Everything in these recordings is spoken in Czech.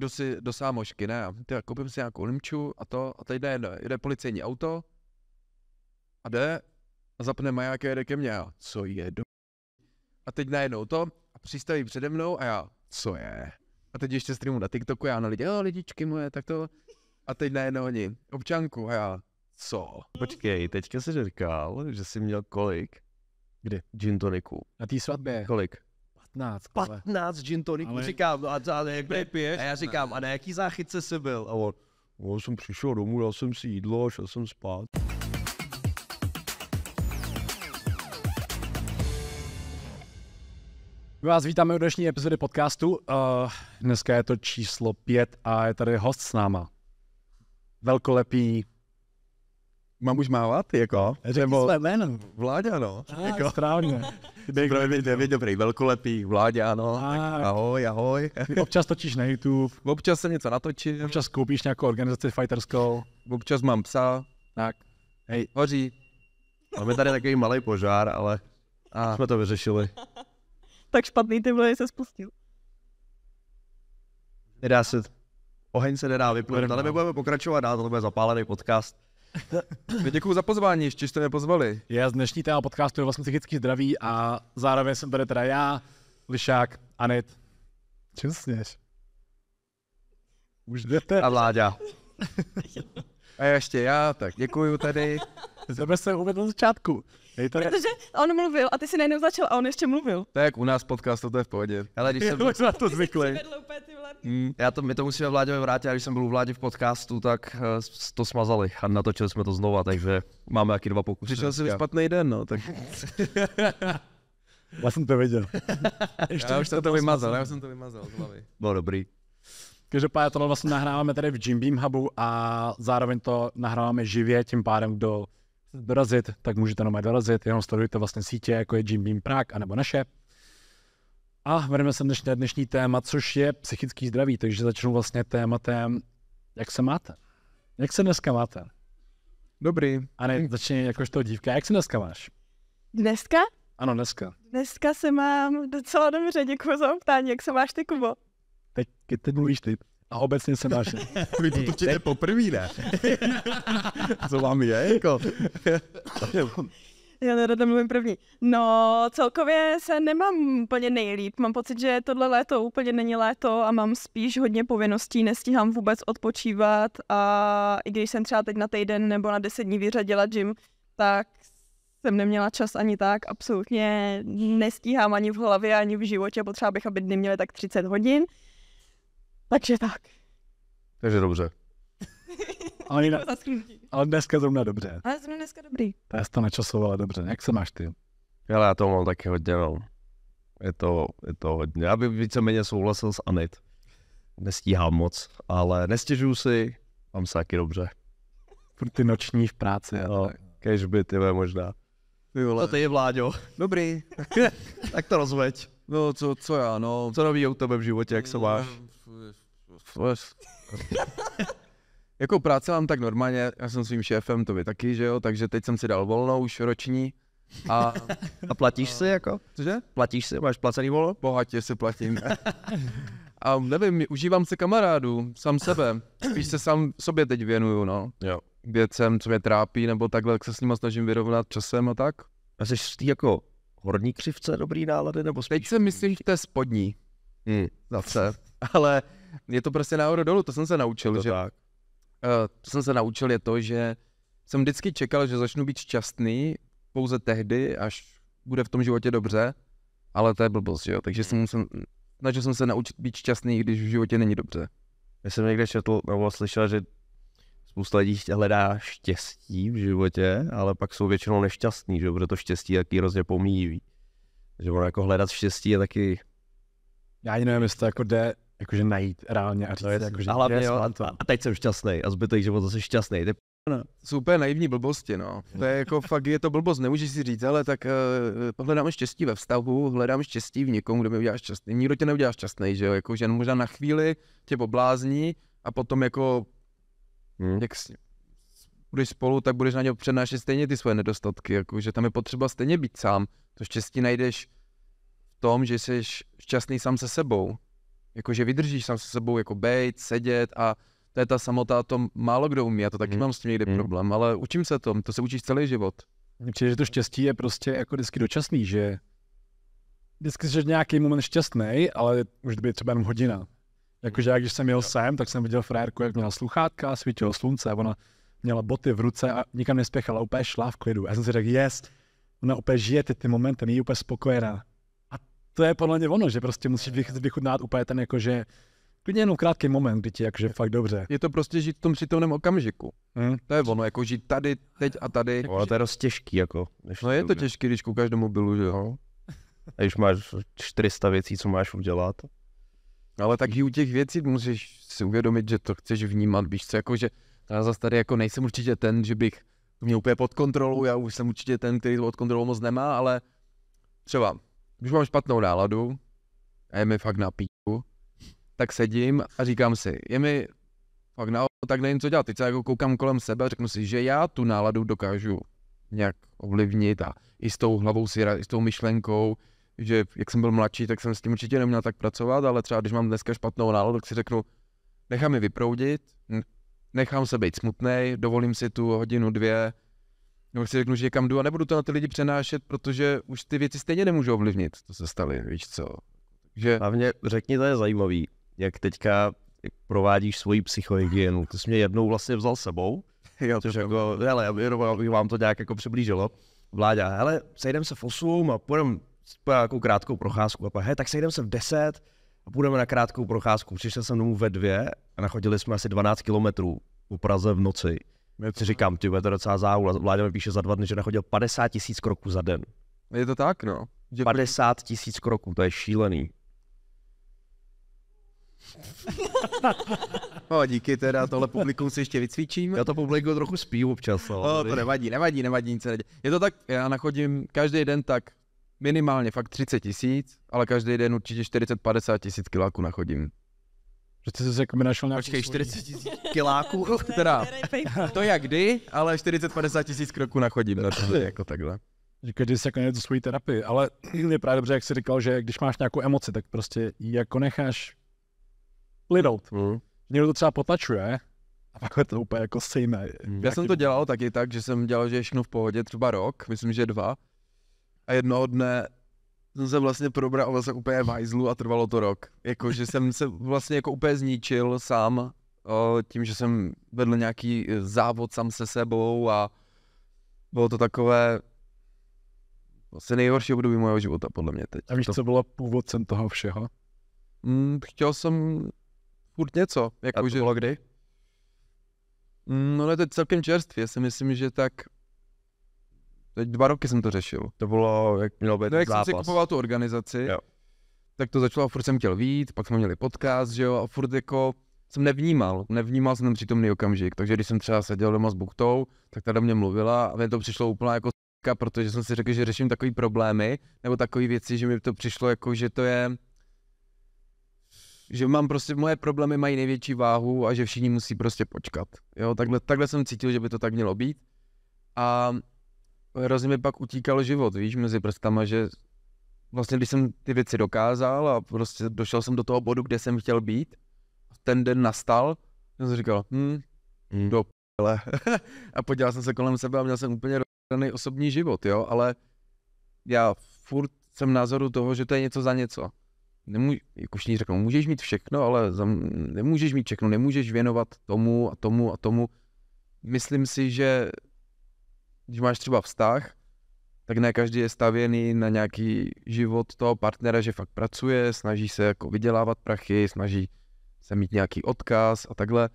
jdu si do sámošky, ne, ty koupím si nějakou limču a to, a teď jde, jde, jde policejní auto a jde a zapne maják a jede ke mně a co je do... A teď najednou to a přistaví přede mnou a já, co je? A teď ještě streamu na TikToku, já na lidi, jo, lidičky moje, tak to. A teď najednou oni, občanku a já, co? Počkej, teďka jsi říkal, že jsi měl kolik? Kdy? Gin toniku. Na té svatbě. Kolik? 15. Kole. 15 gin toniků, ale... říkám, no a, a, jak, a já říkám, ne. a na jaký záchytce jsi byl? A on, no, jsem přišel domů, dal jsem si jídlo a šel jsem spát. My vás vítáme u dnešní epizody podcastu. Uh, dneska je to číslo 5 a je tady host s náma. Velkolepý Mám už mávat, jako? No, řekni své jméno. Vláďa, no. Ah, jako. Správně. Zdravím, David, dobrý, velkolepý, Vládě, ano. Ah, ahoj, ahoj. občas točíš na YouTube. Občas se něco natočím. Občas koupíš nějakou organizaci fighterskou. Občas mám psa. Tak. Hej. Hoří. Máme tady takový malý požár, ale a. jsme to vyřešili. tak špatný ty vlej se spustil. Nedá se, oheň se nedá vypnout, ale my budeme pokračovat dál, to bude zapálený podcast. Děkuji za pozvání, ještě jste mě pozvali. z dnešní téma podcastu je vlastně psychický zdraví a zároveň jsem tady teda já, Lišák, Anit. Čím sněš? Už jdete? A Láďa. a ještě já, tak děkuji tady. Zde se uvedl na začátku to Protože on mluvil a ty si najednou začal a on ještě mluvil. Tak u nás podcast, to je v pohodě. Ale když jsem... Já, to zvyklý. Mm, já to, my to musíme vládě vrátit, a když jsem byl u vládě v podcastu, tak uh, to smazali a natočili jsme to znova, takže máme jaký dva pokusy. Přišel si špatný den, no, tak... já jsem to viděl. Ještě já už to, to vymazal, já jsem to vymazal z hlavy. Bylo no, dobrý. Každopádně tohle vlastně nahráváme tady v Jim Beam Hubu a zároveň to nahráváme živě, tím pádem, kdo dorazit, tak můžete na mě dorazit, jenom sledujte vlastně sítě, jako je Jim Beam Prague, anebo naše. A vedeme se dnešní, dnešní téma, což je psychický zdraví, takže začnu vlastně tématem, jak se máte? Jak se dneska máte? Dobrý. A ne, začni jakož toho dívka, jak se dneska máš? Dneska? Ano, dneska. Dneska se mám docela dobře, děkuji za ptání, jak se máš ty, Kubo? Teď, teď mluvíš ty. A obecně se máš. Vy to točíte poprvé, ne? Co vám je, jako? Já nerada mluvím první. No, celkově se nemám úplně nejlíp. Mám pocit, že tohle léto úplně není léto a mám spíš hodně povinností, nestíhám vůbec odpočívat a i když jsem třeba teď na týden nebo na deset dní vyřadila gym, tak jsem neměla čas ani tak, absolutně nestíhám ani v hlavě, ani v životě, potřeba bych, aby dny měly tak 30 hodin. Takže tak. Takže dobře. Ale, jinak, ale dneska zrovna dobře. Ale zrovna dneska dobrý. To je to načasovala dobře. Jak se máš ty? Ale já to mám taky hodně, no. Je to, je to hodně. Já bych víceméně souhlasil s Anit. Nestíhám moc, ale nestěžuju si, mám se taky dobře. Pro ty noční v práci. No, kež by, ty možná. Ty vole. Co ty, Vláďo? Dobrý. Tak, tak to rozveď. No, co, co já, no. Co nový u tebe v životě, jak se máš? Mm, jako práce mám tak normálně, já jsem svým šéfem, to vy taky, že jo, takže teď jsem si dal volno už roční. A, a platíš a... si jako? Cože? Platíš si, máš placený volno? Bohatě si platím. a nevím, užívám se kamarádů, sám sebe. Spíš se sám sobě teď věnuju, no. Jo. Věcem, co mě trápí, nebo takhle, jak se s nima snažím vyrovnat časem a tak. A jsi z jako horní křivce dobrý nálady, nebo spíš... Teď se myslím v je spodní. Hmm. Zase. Ale je to prostě nahoru dolů, to jsem se naučil. To že, tak. Uh, to jsem se naučil je to, že jsem vždycky čekal, že začnu být šťastný pouze tehdy, až bude v tom životě dobře, ale to je blbost, jo. Takže jsem musel, snažil jsem se naučit být šťastný, když v životě není dobře. Já jsem někde četl nebo vlastně slyšel, že spousta lidí hledá štěstí v životě, ale pak jsou většinou nešťastní, že bude to štěstí taky hrozně pomíjí. Že ono jako hledat štěstí je taky... Já ani nevím, jestli to jako jde jakože najít reálně a říct, je jasný. jakože a hlavně, jo, a, a, teď jsem šťastný a zbytek život zase šťastný. Ty No. Jsou úplně naivní blbosti, no. To je jako fakt, je to blbost, nemůžeš si říct, ale tak uh, hledám štěstí ve vztahu, hledám štěstí v někom, kdo mi udělá šťastný. Nikdo tě neudělá šťastný, že jo, jako, že možná na chvíli tě poblázní a potom jako, hmm. jak s, budeš spolu, tak budeš na něj přednášet stejně ty svoje nedostatky, jako, že tam je potřeba stejně být sám. To štěstí najdeš v tom, že jsi šťastný sám se sebou, Jakože vydržíš sám se sebou jako bejt, sedět a to je ta samota, to málo kdo umí, já to taky mm. mám s tím někde mm. problém, ale učím se to, to se učíš celý život. Přijde, že to štěstí je prostě jako vždycky dočasný, že vždycky jsi nějaký moment šťastný, ale už by třeba jenom hodina. Jakože já, když jsem jel sem, tak jsem viděl frérku, jak měla sluchátka, svítilo slunce, ona měla boty v ruce a nikam nespěchala, úplně šla v klidu. Já jsem si řekl, jest, ona úplně žije ty, ty momenty, není úplně spokojená to je podle mě ono, že prostě musíš vychutnat úplně ten jakože klidně jenom krátký moment, kdy ti jakože fakt dobře. Je to prostě žít v tom přítomném okamžiku. Hmm. To je ono, jako žít tady, teď a tady. Ono to je dost těžký, jako. No je to těžký, když koukáš do mobilu, že jo. A když máš 400 věcí, co máš udělat. Ale taky u těch věcí musíš si uvědomit, že to chceš vnímat, víš co, jako že já zase tady jako nejsem určitě ten, že bych měl úplně pod kontrolou, já už jsem určitě ten, který to pod kontrolou moc nemá, ale třeba když mám špatnou náladu a je mi fakt na píku, tak sedím a říkám si, je mi fakt na tak nevím, co dělat. Teď se jako koukám kolem sebe a řeknu si, že já tu náladu dokážu nějak ovlivnit a i s tou hlavou si, i s tou myšlenkou, že jak jsem byl mladší, tak jsem s tím určitě neměl tak pracovat, ale třeba když mám dneska špatnou náladu, tak si řeknu, nechám mi vyproudit, nechám se být smutnej, dovolím si tu hodinu, dvě nebo si řeknu, že kam jdu a nebudu to na ty lidi přenášet, protože už ty věci stejně nemůžu ovlivnit, to se staly, víš co. Že... Hlavně řekni, to je zajímavý, jak teďka jak provádíš svoji psychohygienu. Ty jsi mě jednou vlastně vzal sebou, jo, což jako, hele, jenom, abych vám to nějak jako přiblížilo. Vláďa, hele, sejdeme se v 8 a půjdeme nějakou krátkou procházku. A pak, hej, tak sejdeme se v 10 a půjdeme na krátkou procházku. Přišel jsem domů ve dvě a nachodili jsme asi 12 kilometrů po Praze v noci si říkám, ty, je to docela záhul. Vláda mi píše za dva dny, že nechodil 50 tisíc kroků za den. Je to tak, no. Že... 50 tisíc kroků, to je šílený. no, díky teda, tohle publikum si ještě vycvičím. Já to publikum trochu spíju občas. No, tady. to nevadí, nevadí, nevadí, nic nevadí. Je to tak, já nachodím každý den tak minimálně fakt 30 tisíc, ale každý den určitě 40-50 tisíc kiláků nachodím. Že ty jsi jako našel nějaký Počkej, 40 tisíc kiláků, teda, to jak kdy, ale 40-50 tisíc kroků na chodí, no, to je jako takhle. Říkají, že jsi jako něco svojí terapii, ale je právě dobře, jak jsi říkal, že když máš nějakou emoci, tak prostě ji jako necháš plynout. Mm. Někdo to třeba potlačuje, a pak je to úplně jako sejme. Mm. Já jsem to dělal taky tak, že jsem dělal, že je všechno v pohodě, třeba rok, myslím, že dva. A jednoho dne jsem se vlastně probral vlastně úplně hajzlu a trvalo to rok. Jako, že jsem se vlastně jako úplně zničil sám o, tím, že jsem vedl nějaký e, závod sám se sebou a bylo to takové vlastně nejhorší období mojeho života, podle mě teď. A víš, to... co bylo původcem toho všeho? Mm, chtěl jsem furt něco. Jako, a to že... bylo kdy? Mm, no ne, to je celkem čerstvě. Já si myslím, že tak Teď dva roky jsem to řešil. To bylo, jak mělo být No jak zápas. jsem si kupoval tu organizaci, jo. tak to začalo a furt jsem chtěl vít, pak jsme měli podcast, že jo, a furt jako jsem nevnímal, nevnímal jsem ten přítomný okamžik, takže když jsem třeba seděl doma s buktou, tak tady mě mluvila a mě to přišlo úplně jako s***ka, protože jsem si řekl, že řeším takové problémy, nebo takové věci, že mi to přišlo jako, že to je, že mám prostě, moje problémy mají největší váhu a že všichni musí prostě počkat, jo, takhle, takhle jsem cítil, že by to tak mělo být a hrozně mi pak utíkal život, víš, mezi prstama, že vlastně když jsem ty věci dokázal a prostě došel jsem do toho bodu, kde jsem chtěl být, ten den nastal, jsem si říkal, hm, hmm. do p***le. a podíval jsem se kolem sebe a měl jsem úplně rozdaný osobní život, jo, ale já furt jsem názoru toho, že to je něco za něco. Nemůž, jako všichni řeknou, můžeš mít všechno, ale za, nemůžeš mít všechno, nemůžeš věnovat tomu a tomu a tomu. Myslím si, že když máš třeba vztah, tak ne každý je stavěný na nějaký život toho partnera, že fakt pracuje, snaží se jako vydělávat prachy, snaží se mít nějaký odkaz a takhle.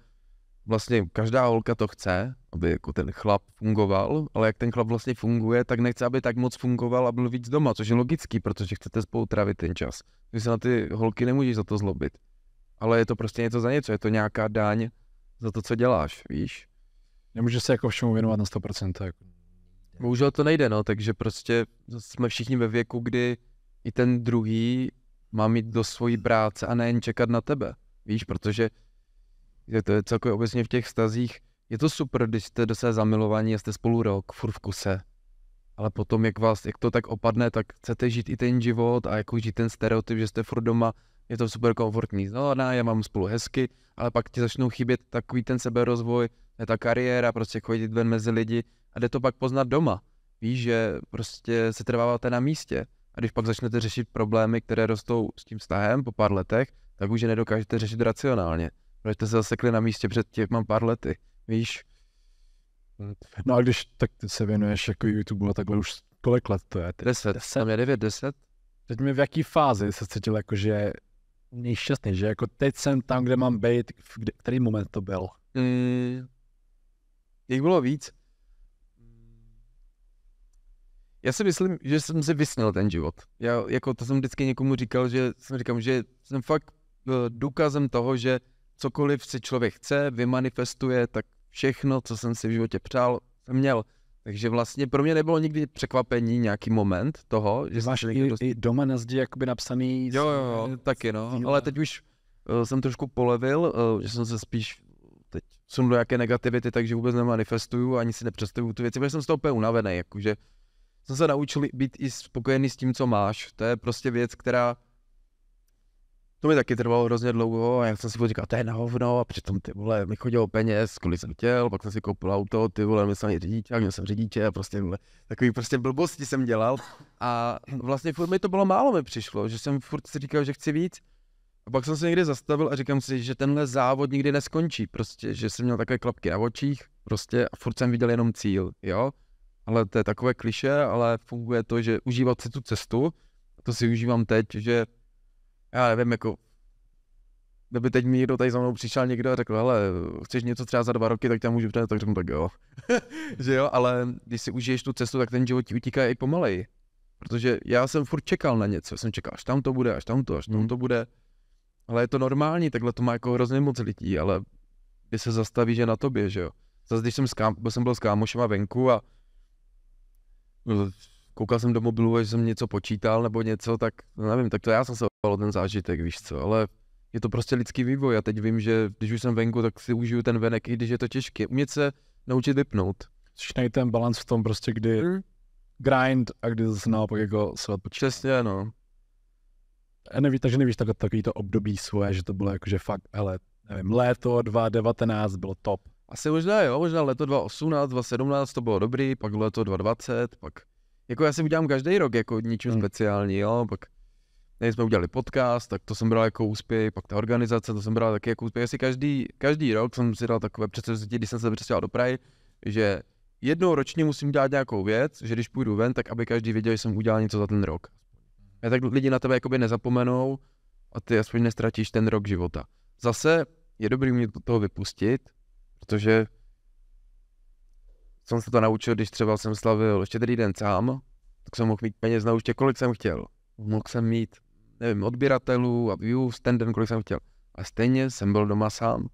Vlastně každá holka to chce, aby jako ten chlap fungoval, ale jak ten chlap vlastně funguje, tak nechce, aby tak moc fungoval a byl víc doma, což je logický, protože chcete spolu trávit ten čas. Ty se na ty holky nemůžeš za to zlobit. Ale je to prostě něco za něco, je to nějaká daň za to, co děláš, víš. Nemůže se jako všemu věnovat na 100%. Jako. Bohužel to nejde, no, takže prostě jsme všichni ve věku, kdy i ten druhý má mít do svojí práce a nejen čekat na tebe. Víš, protože je to je celkově obecně v těch stazích. je to super, když jste do své zamilování jste spolu rok, furt v kuse. Ale potom, jak vás, jak to tak opadne, tak chcete žít i ten život a jako žít ten stereotyp, že jste furt doma, je to super komfortní. No, ne, já mám spolu hezky, ale pak ti začnou chybět takový ten seberozvoj, je ta kariéra, prostě chodit ven mezi lidi a jde to pak poznat doma. Víš, že prostě se trváváte na místě. A když pak začnete řešit problémy, které rostou s tím vztahem po pár letech, tak už je nedokážete řešit racionálně. Protože jste se zasekli na místě před těch mám pár lety. Víš? No a když tak se věnuješ jako YouTube a takhle už kolik let to je? Ty? Deset. deset. Tam je devět, deset. Teď mi v jaký fázi se cítil jako, že nejšťastný, že jako teď jsem tam, kde mám být, v který moment to byl? Mm, jich bylo víc. Já si myslím, že jsem si vysnil ten život. Já jako to jsem vždycky někomu říkal, že jsem říkal, že jsem fakt eh, důkazem toho, že cokoliv si člověk chce, vymanifestuje, tak všechno, co jsem si v životě přál, jsem měl. Takže vlastně pro mě nebylo nikdy překvapení nějaký moment toho, že Máš i, dost... i doma na zdi jakoby napsaný... Jo, jo, jo, taky no, ale teď už uh, jsem trošku polevil, uh, že jsem se spíš jsem do jaké negativity, takže vůbec nemanifestuju ani si nepředstavuju tu věci, protože jako, jsem z toho úplně unavený, jakože jsem se naučil být i spokojený s tím, co máš. To je prostě věc, která to mi taky trvalo hrozně dlouho a já jsem si říkal, to je na hovno a přitom ty vole, mi chodilo peněz, kolik jsem chtěl, pak jsem si koupil auto, ty vole, mi jsem a měl jsem řidiče a prostě vole, takový prostě blbosti jsem dělal a vlastně furt mi to bylo málo mi přišlo, že jsem furt si říkal, že chci víc a pak jsem se někdy zastavil a říkám si, že tenhle závod nikdy neskončí, prostě, že jsem měl takové klapky na očích, prostě a furt jsem viděl jenom cíl, jo. Ale to je takové kliše, ale funguje to, že užívat si tu cestu, to si užívám teď, že já nevím, jako kdyby teď mi někdo tady za mnou přišel někdo a řekl, hele, chceš něco třeba za dva roky, tak tam můžu přijít, tak řeknu, tak jo. že jo, ale když si užiješ tu cestu, tak ten život ti utíká i pomalej. Protože já jsem furt čekal na něco, jsem čekal, až tam to bude, až tam to, až tam hmm. to bude ale je to normální, takhle to má jako hrozně moc lidí, ale kdy se zastaví, že na tobě, že jo. Zase když jsem, s kám, byl, jsem byl s kámošema venku a koukal jsem do mobilu, že jsem něco počítal nebo něco, tak no nevím, tak to já jsem se o ten zážitek, víš co, ale je to prostě lidský vývoj a teď vím, že když už jsem venku, tak si užiju ten venek, i když je to těžké. Umět se naučit vypnout. Což najít ten balans v tom prostě, kdy hmm. grind a kdy zase naopak jako se odpočítá. Přesně, no. E, neví, takže nevíš tak, takový to období svoje, že to bylo jakože fakt, ale nevím, léto 2019 bylo top. Asi možná jo, možná Léto 2018, 2017 to bylo dobrý, pak léto 2020, pak jako já si udělám každý rok jako ničím hmm. speciální, jo, pak než jsme udělali podcast, tak to jsem bral jako úspěch, pak ta organizace, to jsem bral taky jako úspěch. Asi každý, každý rok jsem si dal takové představy, když jsem se přestěhoval do Prahy, že jednou ročně musím dělat nějakou věc, že když půjdu ven, tak aby každý věděl, že jsem udělal něco za ten rok. A tak lidi na tebe jakoby nezapomenou a ty aspoň nestratíš ten rok života. Zase je dobrý mě do toho vypustit, protože jsem se to naučil, když třeba jsem slavil štědrý den sám, tak jsem mohl mít peněz na účtě, kolik jsem chtěl. Mohl jsem mít, nevím, odběratelů a views ten den, kolik jsem chtěl. A stejně jsem byl doma sám.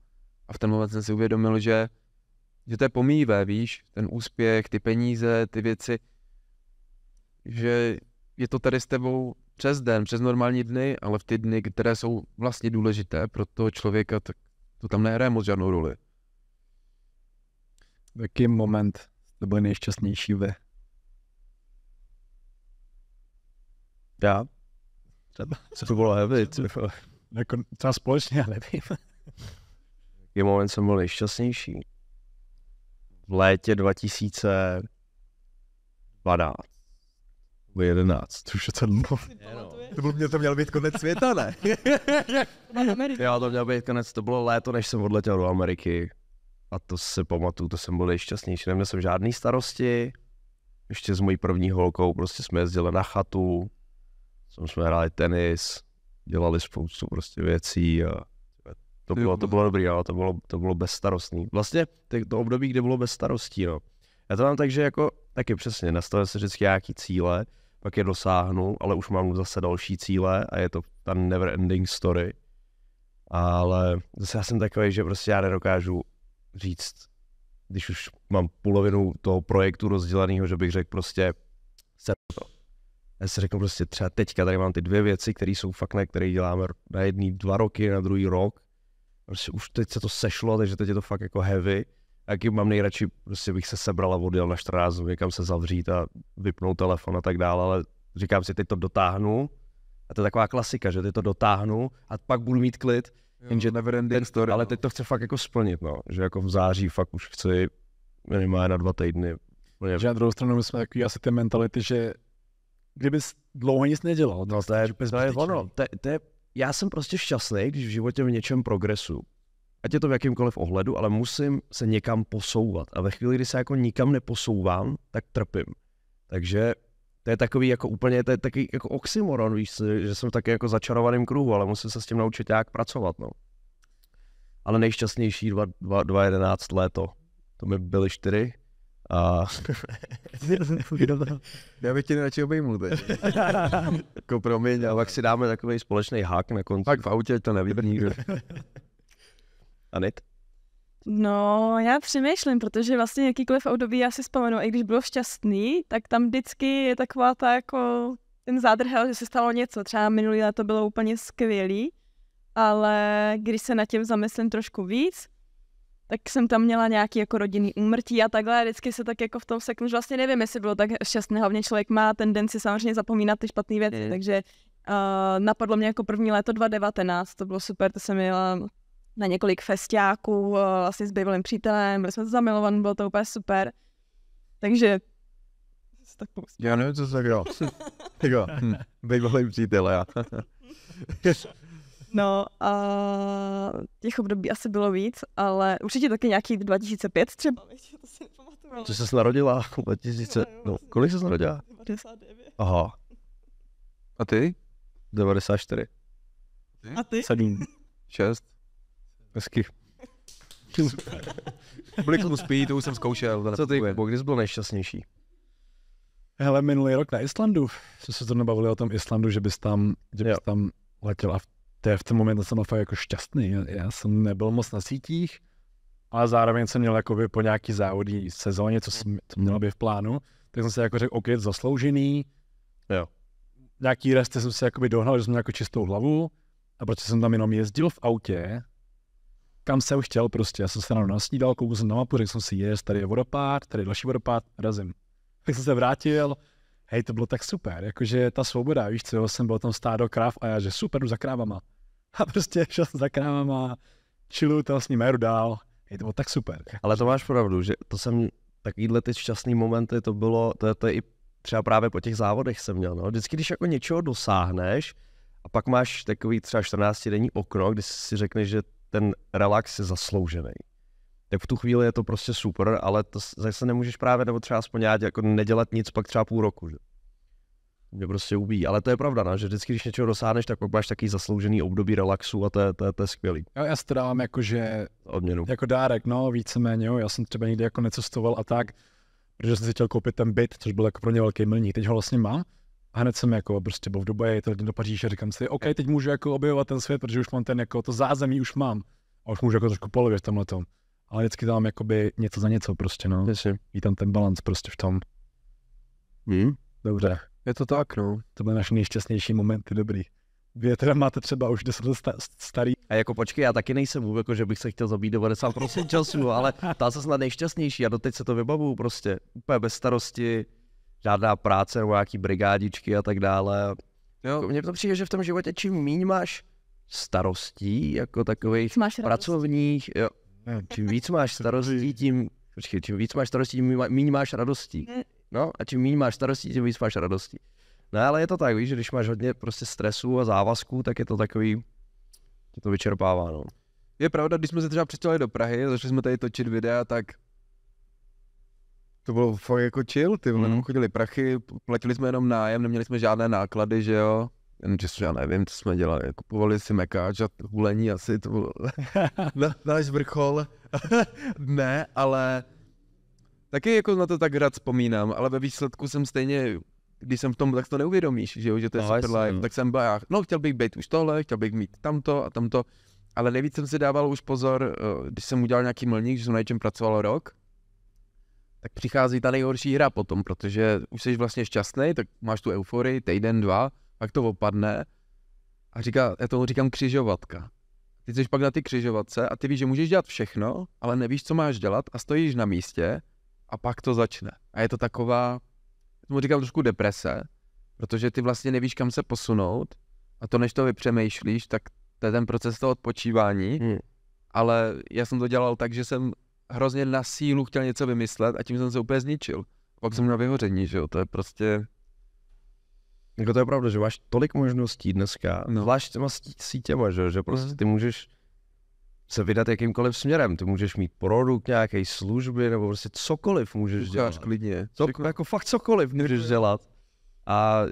A v ten moment jsem si uvědomil, že, že to je pomíjivé, víš, ten úspěch, ty peníze, ty věci, že je to tady s tebou přes den, přes normální dny, ale v ty dny, které jsou vlastně důležité pro toho člověka, tak to tam nehraje moc žádnou roli. V jaký moment to byl nejšťastnější vy? Já? Třeba. Co to bylo heavy? Jako, třeba společně, já nevím. Jaký moment jsem byl nejšťastnější? V létě 2012 bylo jedenáct, to už je to dlouho. To, byl, mě to měl být konec světa, ne? jo, to měl být konec, to bylo léto, než jsem odletěl do Ameriky. A to se pamatuju, to jsem byl nejšťastnější, neměl jsem žádný starosti. Ještě s mojí první holkou, prostě jsme jezdili na chatu, jsme, jsme hráli tenis, dělali spoustu prostě věcí a to bylo, to bylo dobrý, ale to bylo, to bylo bezstarostný. Vlastně to období, kde bylo bezstarostí, no. Já to mám tak, že jako taky přesně nastavil se vždycky nějaký cíle, pak je dosáhnu, ale už mám zase další cíle a je to ta never ending story. Ale zase já jsem takový, že prostě já nedokážu říct, když už mám polovinu toho projektu rozdělaného, že bych řekl prostě se to. Já si řekl prostě třeba teďka tady mám ty dvě věci, které jsou fakt ne, které děláme na jedný dva roky, na druhý rok. Prostě už teď se to sešlo, takže teď je to fakt jako heavy Taky mám nejradši, prostě bych se sebral a odjel na 14 někam se zavřít a vypnout telefon a tak dále, ale říkám si, teď to dotáhnu, a to je taková klasika, že teď to dotáhnu a pak budu mít klid, jo, jenže never ten, story, ale no. teď to chce fakt jako splnit, no. že jako v září fakt už chci minimálně na dva týdny. Že na druhou stranu my jsme takový asi ty mentality, že kdybys dlouho nic nedělal, no to je, to je ono, to, to je, já jsem prostě šťastný, když v životě v něčem progresu, ať je to v jakýmkoliv ohledu, ale musím se někam posouvat. A ve chvíli, kdy se jako nikam neposouvám, tak trpím. Takže to je takový jako úplně, to je taky jako oxymoron, víš, že jsem taky jako začarovaným kruhu, ale musím se s tím naučit nějak pracovat, no. Ale nejšťastnější 2011 léto, to mi byly čtyři. A... Já bych ti radši obejmul teď. jako promiň, ale pak si dáme takový společný hák na konci. Tak v autě to nevidí. Anit? No, já přemýšlím, protože vlastně jakýkoliv období já si vzpomenu, i když bylo šťastný, tak tam vždycky je taková ta jako ten zádrhel, že se stalo něco. Třeba minulý léto bylo úplně skvělý, ale když se nad tím zamyslím trošku víc, tak jsem tam měla nějaký jako rodinný úmrtí a takhle, a vždycky se tak jako v tom seknu, že vlastně nevím, jestli bylo tak šťastné, hlavně člověk má tendenci samozřejmě zapomínat ty špatné věci, mm. takže uh, napadlo mě jako první léto 2019, to bylo super, to jsem jela na několik festiáků eh, vlastně s bývalým přítelem, byli jsme zamilovaní, bylo to úplně super. Takže tak Já nevím, co se tak Jako, hm, bývalý přítel, já. no a těch období asi bylo víc, ale určitě taky nějaký 2005 třeba, Co se narodila? 2000, jako no, kolik se narodila? 99. Aha. A ty? 94. A ty? 7. 6. Hezky. Blik mu spí, to už jsem zkoušel. Co ty, bo, kdy jsi byl nejšťastnější? Hele, minulý rok na Islandu. Jsme se zrovna bavili o tom Islandu, že bys tam, že bys tam letěl a v, té, v ten moment jsem fakt jako šťastný. Já, jsem nebyl moc na sítích, ale zároveň jsem měl jakoby po nějaký závodní sezóně, co, jsem, co mělo by v plánu, tak jsem si jako řekl, OK, zasloužený. Jo. Nějaký rest jsem si jakoby dohnal, že jsem měl jako čistou hlavu a protože jsem tam jenom jezdil v autě, kam jsem chtěl prostě. Já jsem se na dal, koukal jsem na mapu, řekl jsem si, je, tady je vodopád, tady je další vodopád, razím. Tak jsem se vrátil, hej, to bylo tak super, jakože ta svoboda, víš co, jsem byl tam stádo kráv a já, že super, jdu za krávama. A prostě šel jsem za krávama, chillu tam s ním jedu dál, hej, to bylo tak super. Ale to máš pravdu, že to jsem, takovýhle ty šťastný momenty, to bylo, to, to je i třeba právě po těch závodech jsem měl, no. Vždycky, když jako něčeho dosáhneš, a pak máš takový třeba 14 denní okno, kdy si řekneš, že ten relax je zasloužený. Tak v tu chvíli je to prostě super, ale to zase nemůžeš právě, nebo třeba aspoň já jako nedělat nic pak třeba půl roku, že? Mě prostě ubíjí, ale to je pravda, ne? No, že vždycky, když něčeho dosáhneš, tak pak máš taky zasloužený období relaxu a to je, to je, to je skvělý. Já, já si to dávám jako, že Odměnu. jako dárek, no víceméně, jo. já jsem třeba někdy jako necestoval a tak, protože jsem si chtěl koupit ten byt, což byl jako pro ně velký milník, teď ho vlastně mám, a hned jsem jako prostě byl v Dubaji, to do Paříže, říkám si, OK, teď můžu jako objevovat ten svět, protože už mám ten jako to zázemí už mám. A už můžu jako trošku polovět tam letom. tom. Ale vždycky tam jako by něco za něco prostě, no. je tam ten balans prostě v tom. Mm. Dobře. Je to tak, no. To byly naše nejšťastnější momenty, dobrý. Vy teda máte třeba už 10 let starý. A jako počkej, já taky nejsem vůbec, jako, že bych se chtěl zabít 90% času, ale ta se snad nejšťastnější a doteď se to vybavuju prostě. Úplně bez starosti, žádná práce nebo nějaký brigádičky a tak dále. Jo, jako mně to přijde, že v tom životě čím míň máš starostí, jako takových máš pracovních, jo, čím víc máš starostí, tím, počkej, čím víc máš starostí, tím míň máš radostí. No a čím míň máš starostí, tím víc máš radostí. No ale je to tak, víš, že když máš hodně prostě stresu a závazků, tak je to takový, tě to vyčerpává, no. Je pravda, když jsme se třeba přestěhovali do Prahy, začali jsme tady točit videa, tak to bylo fakt jako chill, ty mm. mm. chodili prachy, platili jsme jenom nájem, neměli jsme žádné náklady, že jo. Jenže já nevím, co jsme dělali, jako kupovali si mekáč a hulení asi, to bylo na, náš vrchol. ne, ale taky jako na to tak rád vzpomínám, ale ve výsledku jsem stejně když jsem v tom, tak to neuvědomíš, že, jo, že to je no, super life, no. tak jsem byl, no chtěl bych být už tohle, chtěl bych mít tamto a tamto, ale nejvíc jsem si dával už pozor, eh, když jsem udělal nějaký mlník, že jsem na něčem pracoval rok, tak přichází ta nejhorší hra potom, protože už jsi vlastně šťastný, tak máš tu euforii, týden, dva, pak to opadne a říká, já tomu říkám křižovatka. Ty jsi pak na ty křižovatce a ty víš, že můžeš dělat všechno, ale nevíš, co máš dělat a stojíš na místě a pak to začne. A je to taková, tomu říkám trošku deprese, protože ty vlastně nevíš, kam se posunout a to, než to vypřemýšlíš, tak to je ten proces toho odpočívání, hmm. ale já jsem to dělal tak, že jsem hrozně na sílu chtěl něco vymyslet a tím jsem se úplně zničil. Pak jsem na mhm. vyhoření, že jo, to je prostě... Jako to je pravda, že máš tolik možností dneska, no. zvlášť těma sítěma, že, že prostě mhm. ty můžeš se vydat jakýmkoliv směrem. Ty můžeš mít produkt, nějaké služby, nebo prostě cokoliv můžeš Ucháš dělat. klidně. Co, jako fakt cokoliv můžeš dělat. A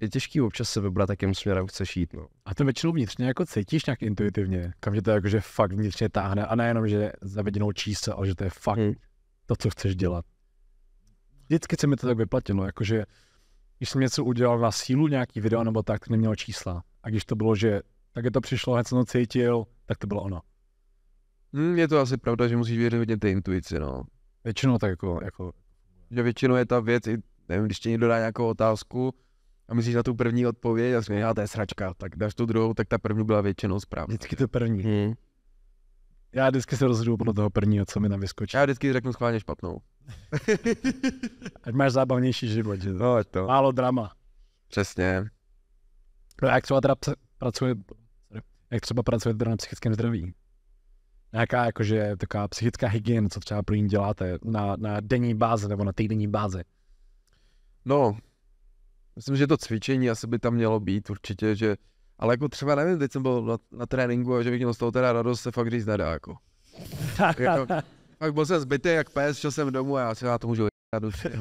je těžký občas se vybrat, jakým směrem chceš jít. No. A to většinou vnitřně jako cítíš nějak intuitivně, kam že to jakože fakt vnitřně táhne a nejenom, že za viděnou čísel, ale že to je fakt hmm. to, co chceš dělat. Vždycky se mi to tak vyplatilo, jakože když jsem něco udělal na sílu nějaký video nebo tak, tak nemělo čísla. A když to bylo, že tak je to přišlo, hned jsem to cítil, tak to bylo ono. Hmm, je to asi pravda, že musíš věřit hodně té intuici, no. Většinou tak jako, jako... Že většinou je ta věc, nevím, když ti někdo dá nějakou otázku, a myslíš na tu první odpověď a řekneš, já to je sračka, tak dáš tu druhou, tak ta první byla většinou správná. Vždycky to první. Hmm. Já vždycky se rozhodnu podle toho prvního, co mi na vyskočí. Já vždycky řeknu schválně špatnou. ať máš zábavnější život, že no, to. Málo drama. Přesně. No, jak třeba teda pracuje, jak třeba pracuje teda na psychickém zdraví? Nějaká jakože taková psychická hygiena, co třeba pro ní děláte na, na denní báze nebo na týdenní báze? No, Myslím, že to cvičení asi by tam mělo být určitě, že, ale jako třeba nevím, teď jsem byl na, na tréninku a že bych měl z toho teda radost se fakt říct nedá, jako. jako fakt byl jsem zbytý jak pes, šel jsem domů a já si na to můžu jít.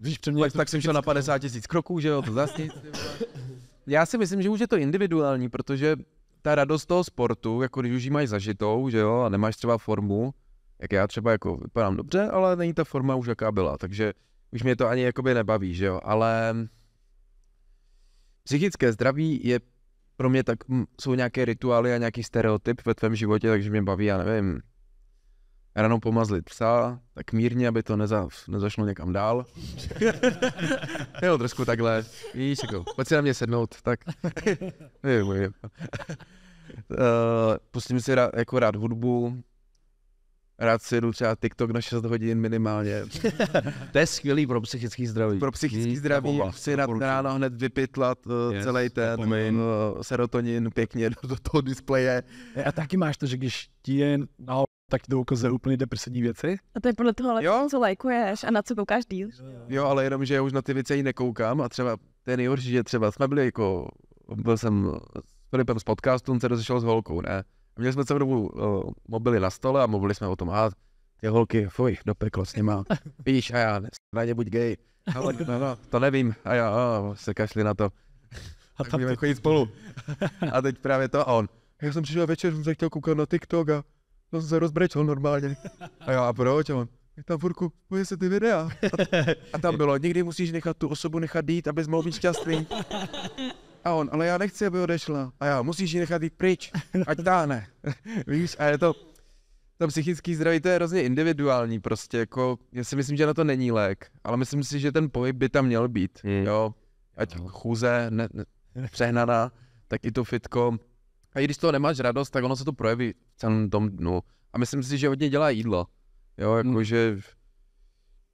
Víš, tak, tak jsem šel na 50 tisíc kroků, že jo, to zase Já si myslím, že už je to individuální, protože ta radost toho sportu, jako když už ji máš zažitou, že jo, a nemáš třeba formu, jak já třeba jako vypadám dobře, ale není ta forma už jaká byla, takže už mě to ani jakoby nebaví, že jo, ale Psychické zdraví je pro mě tak, mm, jsou nějaké rituály a nějaký stereotyp ve tvém životě, takže mě baví, já nevím, ráno pomazlit psa, tak mírně, aby to neza, nezašlo někam dál. jo, trošku takhle, víš, jako, pojď si na mě sednout, tak, Uh, pustím si rád, jako rád hudbu, rád si jdu třeba TikTok na 6 hodin minimálně. to je skvělý pro psychický zdraví. Pro psychický hm? zdraví Chci na ráno hned vypytlat uh, eh, yes, celý ten uh, serotonin pěkně do, do toho displeje. E, a taky máš to, že když ti je na tak ti to ukazuje úplně depresivní věci. A to je podle toho, ale co lajkuješ a na co koukáš díl. Jo, ale jenom, že já už na ty věci ani nekoukám a třeba ten nejhorší, že třeba jsme byli jako, byl jsem s Filipem z podcastu, on se rozešel s holkou, ne? Měli jsme celou dobu uh, mobily na stole a mluvili jsme o tom, a ty holky, fuj, do peklo s nima. Víš, a já, ne, na ně buď gay. Ale, no, no, to nevím. A já, a, se kašli na to. A tak budeme chodit spolu. a teď právě to a on. Já jsem přišel večer, jsem se chtěl koukat na TikTok a to no, jsem se rozbrečel normálně. A já, a proč? A on, je tam furku, boje se ty videa. A, a tam bylo, někdy musíš nechat tu osobu nechat dít, abys mohl být šťastný. A on, ale já nechci, aby odešla. A já, musíš ji nechat jít pryč, ať táhne. Víš, a je to, to psychické zdraví, to je hrozně individuální prostě, jako, já si myslím, že na to není lék, ale myslím si, že ten pohyb by tam měl být, mm. jo. Ať no. chůze, ne, ne, přehnaná, tak i to fitko. A i když to nemáš radost, tak ono se to projeví v celém tom dnu. A myslím si, že hodně dělá jídlo, jo, jakože hmm. mm.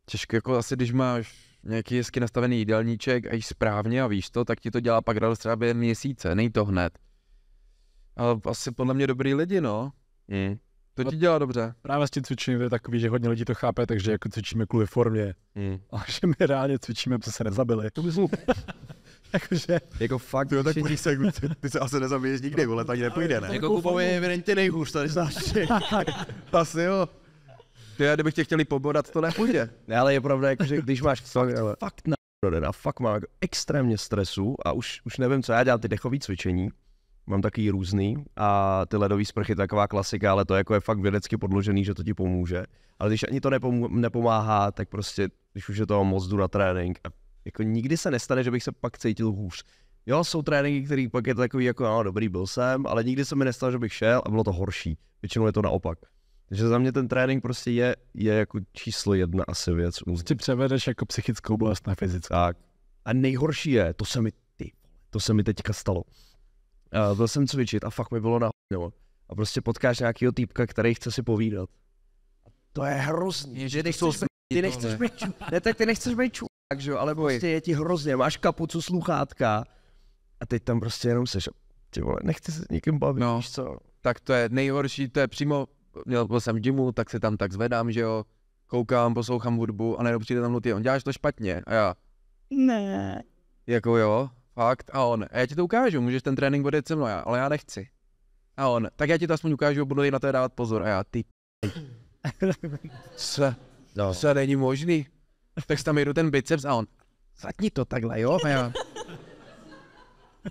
těžké, jako asi když máš nějaký hezky nastavený jídelníček a jíš správně a víš to, tak ti to dělá pak radost třeba během měsíce, nej to hned. Ale asi podle mě dobrý lidi, no. Mm. To ti dělá dobře. Právě s tím cvičením to je takový, že hodně lidí to chápe, takže jako cvičíme kvůli formě. Mm. A že my reálně cvičíme, protože se nezabili. To myslím. Jakože... Jako fakt, jo, tak se, ty, se asi nezabiješ nikdy, vole, to ani nepůjde, ne? Jako Kubovi je evidentně nejhůř, tady znáš. asi jo. Ty, kdybych tě chtěli pobodat, to nepůjde. ne, ale je pravda, jako, že když máš fakt, ale... fakt na a fakt mám jako extrémně stresu a už, už nevím, co já dělám, ty dechové cvičení, mám taky různý a ty ledové sprchy taková klasika, ale to jako je fakt vědecky podložený, že to ti pomůže. Ale když ani to nepom- nepomáhá, tak prostě, když už je toho moc, jdu na trénink. A jako nikdy se nestane, že bych se pak cítil hůř. Jo, jsou tréninky, které pak je takový jako, no dobrý byl jsem, ale nikdy se mi nestalo, že bych šel a bylo to horší. Většinou je to naopak. Takže za mě ten trénink prostě je, je jako číslo jedna asi věc. Ty převedeš jako psychickou bolest na fyzickou. Tak. A nejhorší je, to se mi, ty, to se mi teďka stalo. A byl jsem cvičit a fakt mi bylo na A prostě potkáš nějakého týpka, který chce si povídat. A to je hrozný. Ježi, ty nechceš, být, ty nechceš být ne, tak ty nechceš být čů. takže ale boj. prostě je ti hrozně, máš kapucu, sluchátka a teď tam prostě jenom seš, ty vole, nechci se s nikým bavit, no, víš co? Tak to je nejhorší, to je přímo měl, byl jsem v gymu, tak se tam tak zvedám, že jo, koukám, poslouchám hudbu a najednou přijde tam Luty, on děláš to špatně a já. Ne. Jako jo, fakt a on, a já ti to ukážu, můžeš ten trénink bude se mnou, já, ale já nechci. A on, tak já ti to aspoň ukážu, budu na to dávat pozor a já, ty Co? No. Co není možný? Tak tam jdu ten biceps a on, zatni to takhle, jo? A já,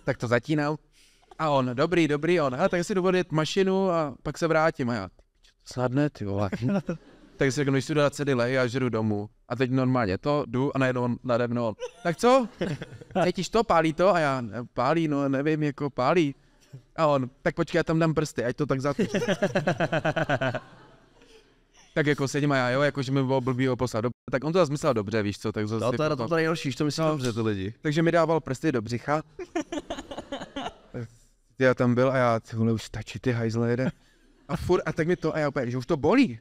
tak to zatínal. A on, dobrý, dobrý, on, a tak si dovolit mašinu a pak se vrátím. A já, Snad ty vole. tak si řeknu, když jdu dát cedile, a žeru domů. A teď normálně to, jdu a najednou on nade mnou. Tak co? Cítíš to? Pálí to? A já, pálí, no nevím, jako pálí. A on, tak počkej, já tam dám prsty, ať to tak za. tak jako sedím a já, jo, jakože mi bylo blbý ho poslat do... Tak on to zase myslel dobře, víš co, tak no, zase... No, to je jako to nejhorší, to myslel no. dobře ty lidi. Takže mi dával prsty do břicha. já tam byl a já, tohle už stačí, ty hajzle jede. A furt, a tak mi to, a já úplně, že už to bolí.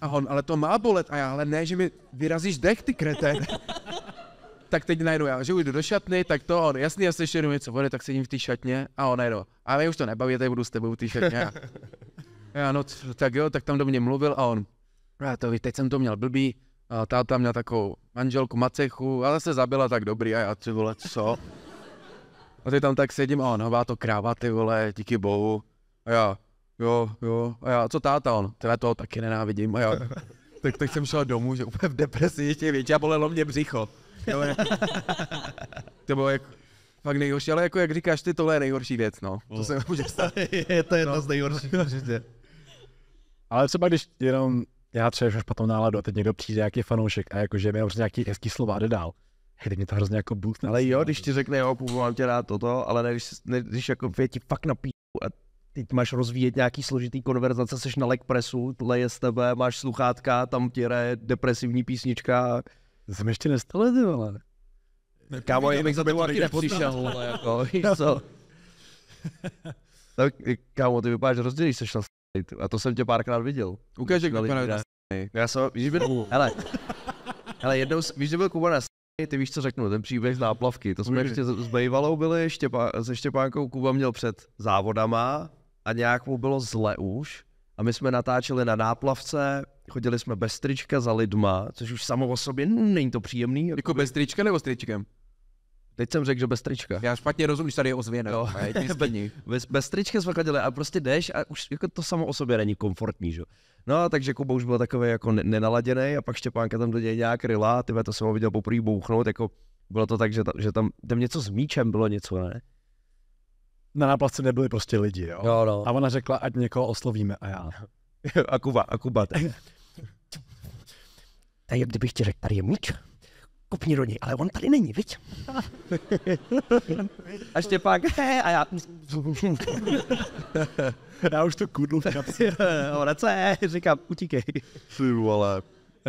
A on, ale to má bolet. A já, ale ne, že mi vyrazíš dech, ty kretén. tak teď najdu, já, že už jdu do šatny, tak to on, jasný, já se ještě jdu něco vody, tak sedím v té šatně a on najdu. a mě už to nebaví, tady budu s tebou v té šatně. A já, no tak jo, tak tam do mě mluvil a on, a to víte. teď jsem to měl blbý, a táta měl takovou manželku macechu, ale se zabila tak dobrý a já ty vole, co? A teď tam tak sedím a on, hová to kráva, ty vole, díky bohu. A já, jo, jo, a já, co táta on? Teda toho taky nenávidím, a já, tak, tak jsem šel domů, že úplně v depresi ještě větší a bolelo mě břicho. Jo, to bylo jako, fakt nejhorší, ale jako jak říkáš ty, tohle je nejhorší věc, no. To no. se může stát. je to jedno no. z nejhorších určitě. Ale třeba když jenom já třeba mám potom náladu a teď někdo přijde nějaký fanoušek a jakože mi prostě nějaký hezký slova a jde dál. Hej, mě to hrozně jako bůh. Ale jo, no. když ti řekne, jo, mám tě rád toto, ale ne, když, ne, když jako je ti fakt na a teď máš rozvíjet nějaký složitý konverzace, seš na legpressu, tohle je z tebe, máš sluchátka, tam ti depresivní písnička. Jsem ještě nestalo, ty vole. Kámo, bych za to taky nepřišel, jako, víš co? tak, kámo, ty vypadáš hrozně, když seš na a to jsem tě párkrát viděl. Ukáž, jak vypadá na Já jsem, víš, byl, uh. hele, hele, jednou, víš, že byl Kuba na ty víš, co řeknu, ten příběh z náplavky, to jsme ještě s Bejvalou byli, Štěpa, se Štěpánkou Kuba měl před závodama a nějak mu bylo zle už a my jsme natáčeli na náplavce, chodili jsme bez trička za lidma, což už samo o sobě není to příjemný. Jako, jako bez trička nebo s tričkem? Teď jsem řekl, že bez trička. Já špatně rozumím, že tady je ozvěna. Jo. Be, bez, bez trička jsme chodili a prostě jdeš a už jako to samo o sobě není komfortní, že? No, takže Kuba už byl takový jako nenaladěný a pak Štěpánka tam do něj nějak ryla, ty to jsem ho viděl poprvé bouchnout, jako bylo to tak, že, tam, že tam, tam něco s míčem bylo něco, ne? na náplavce nebyli prostě lidi, jo. jo no. A ona řekla, ať někoho oslovíme a já. a Kuba, a Kuba. Tak. Tady, kdybych ti řekl, tady je míč, kopni do něj, ale on tady není, viď? a Štěpák, he, a já... já už to kudlu v co je, říkám, utíkej. Ty vole.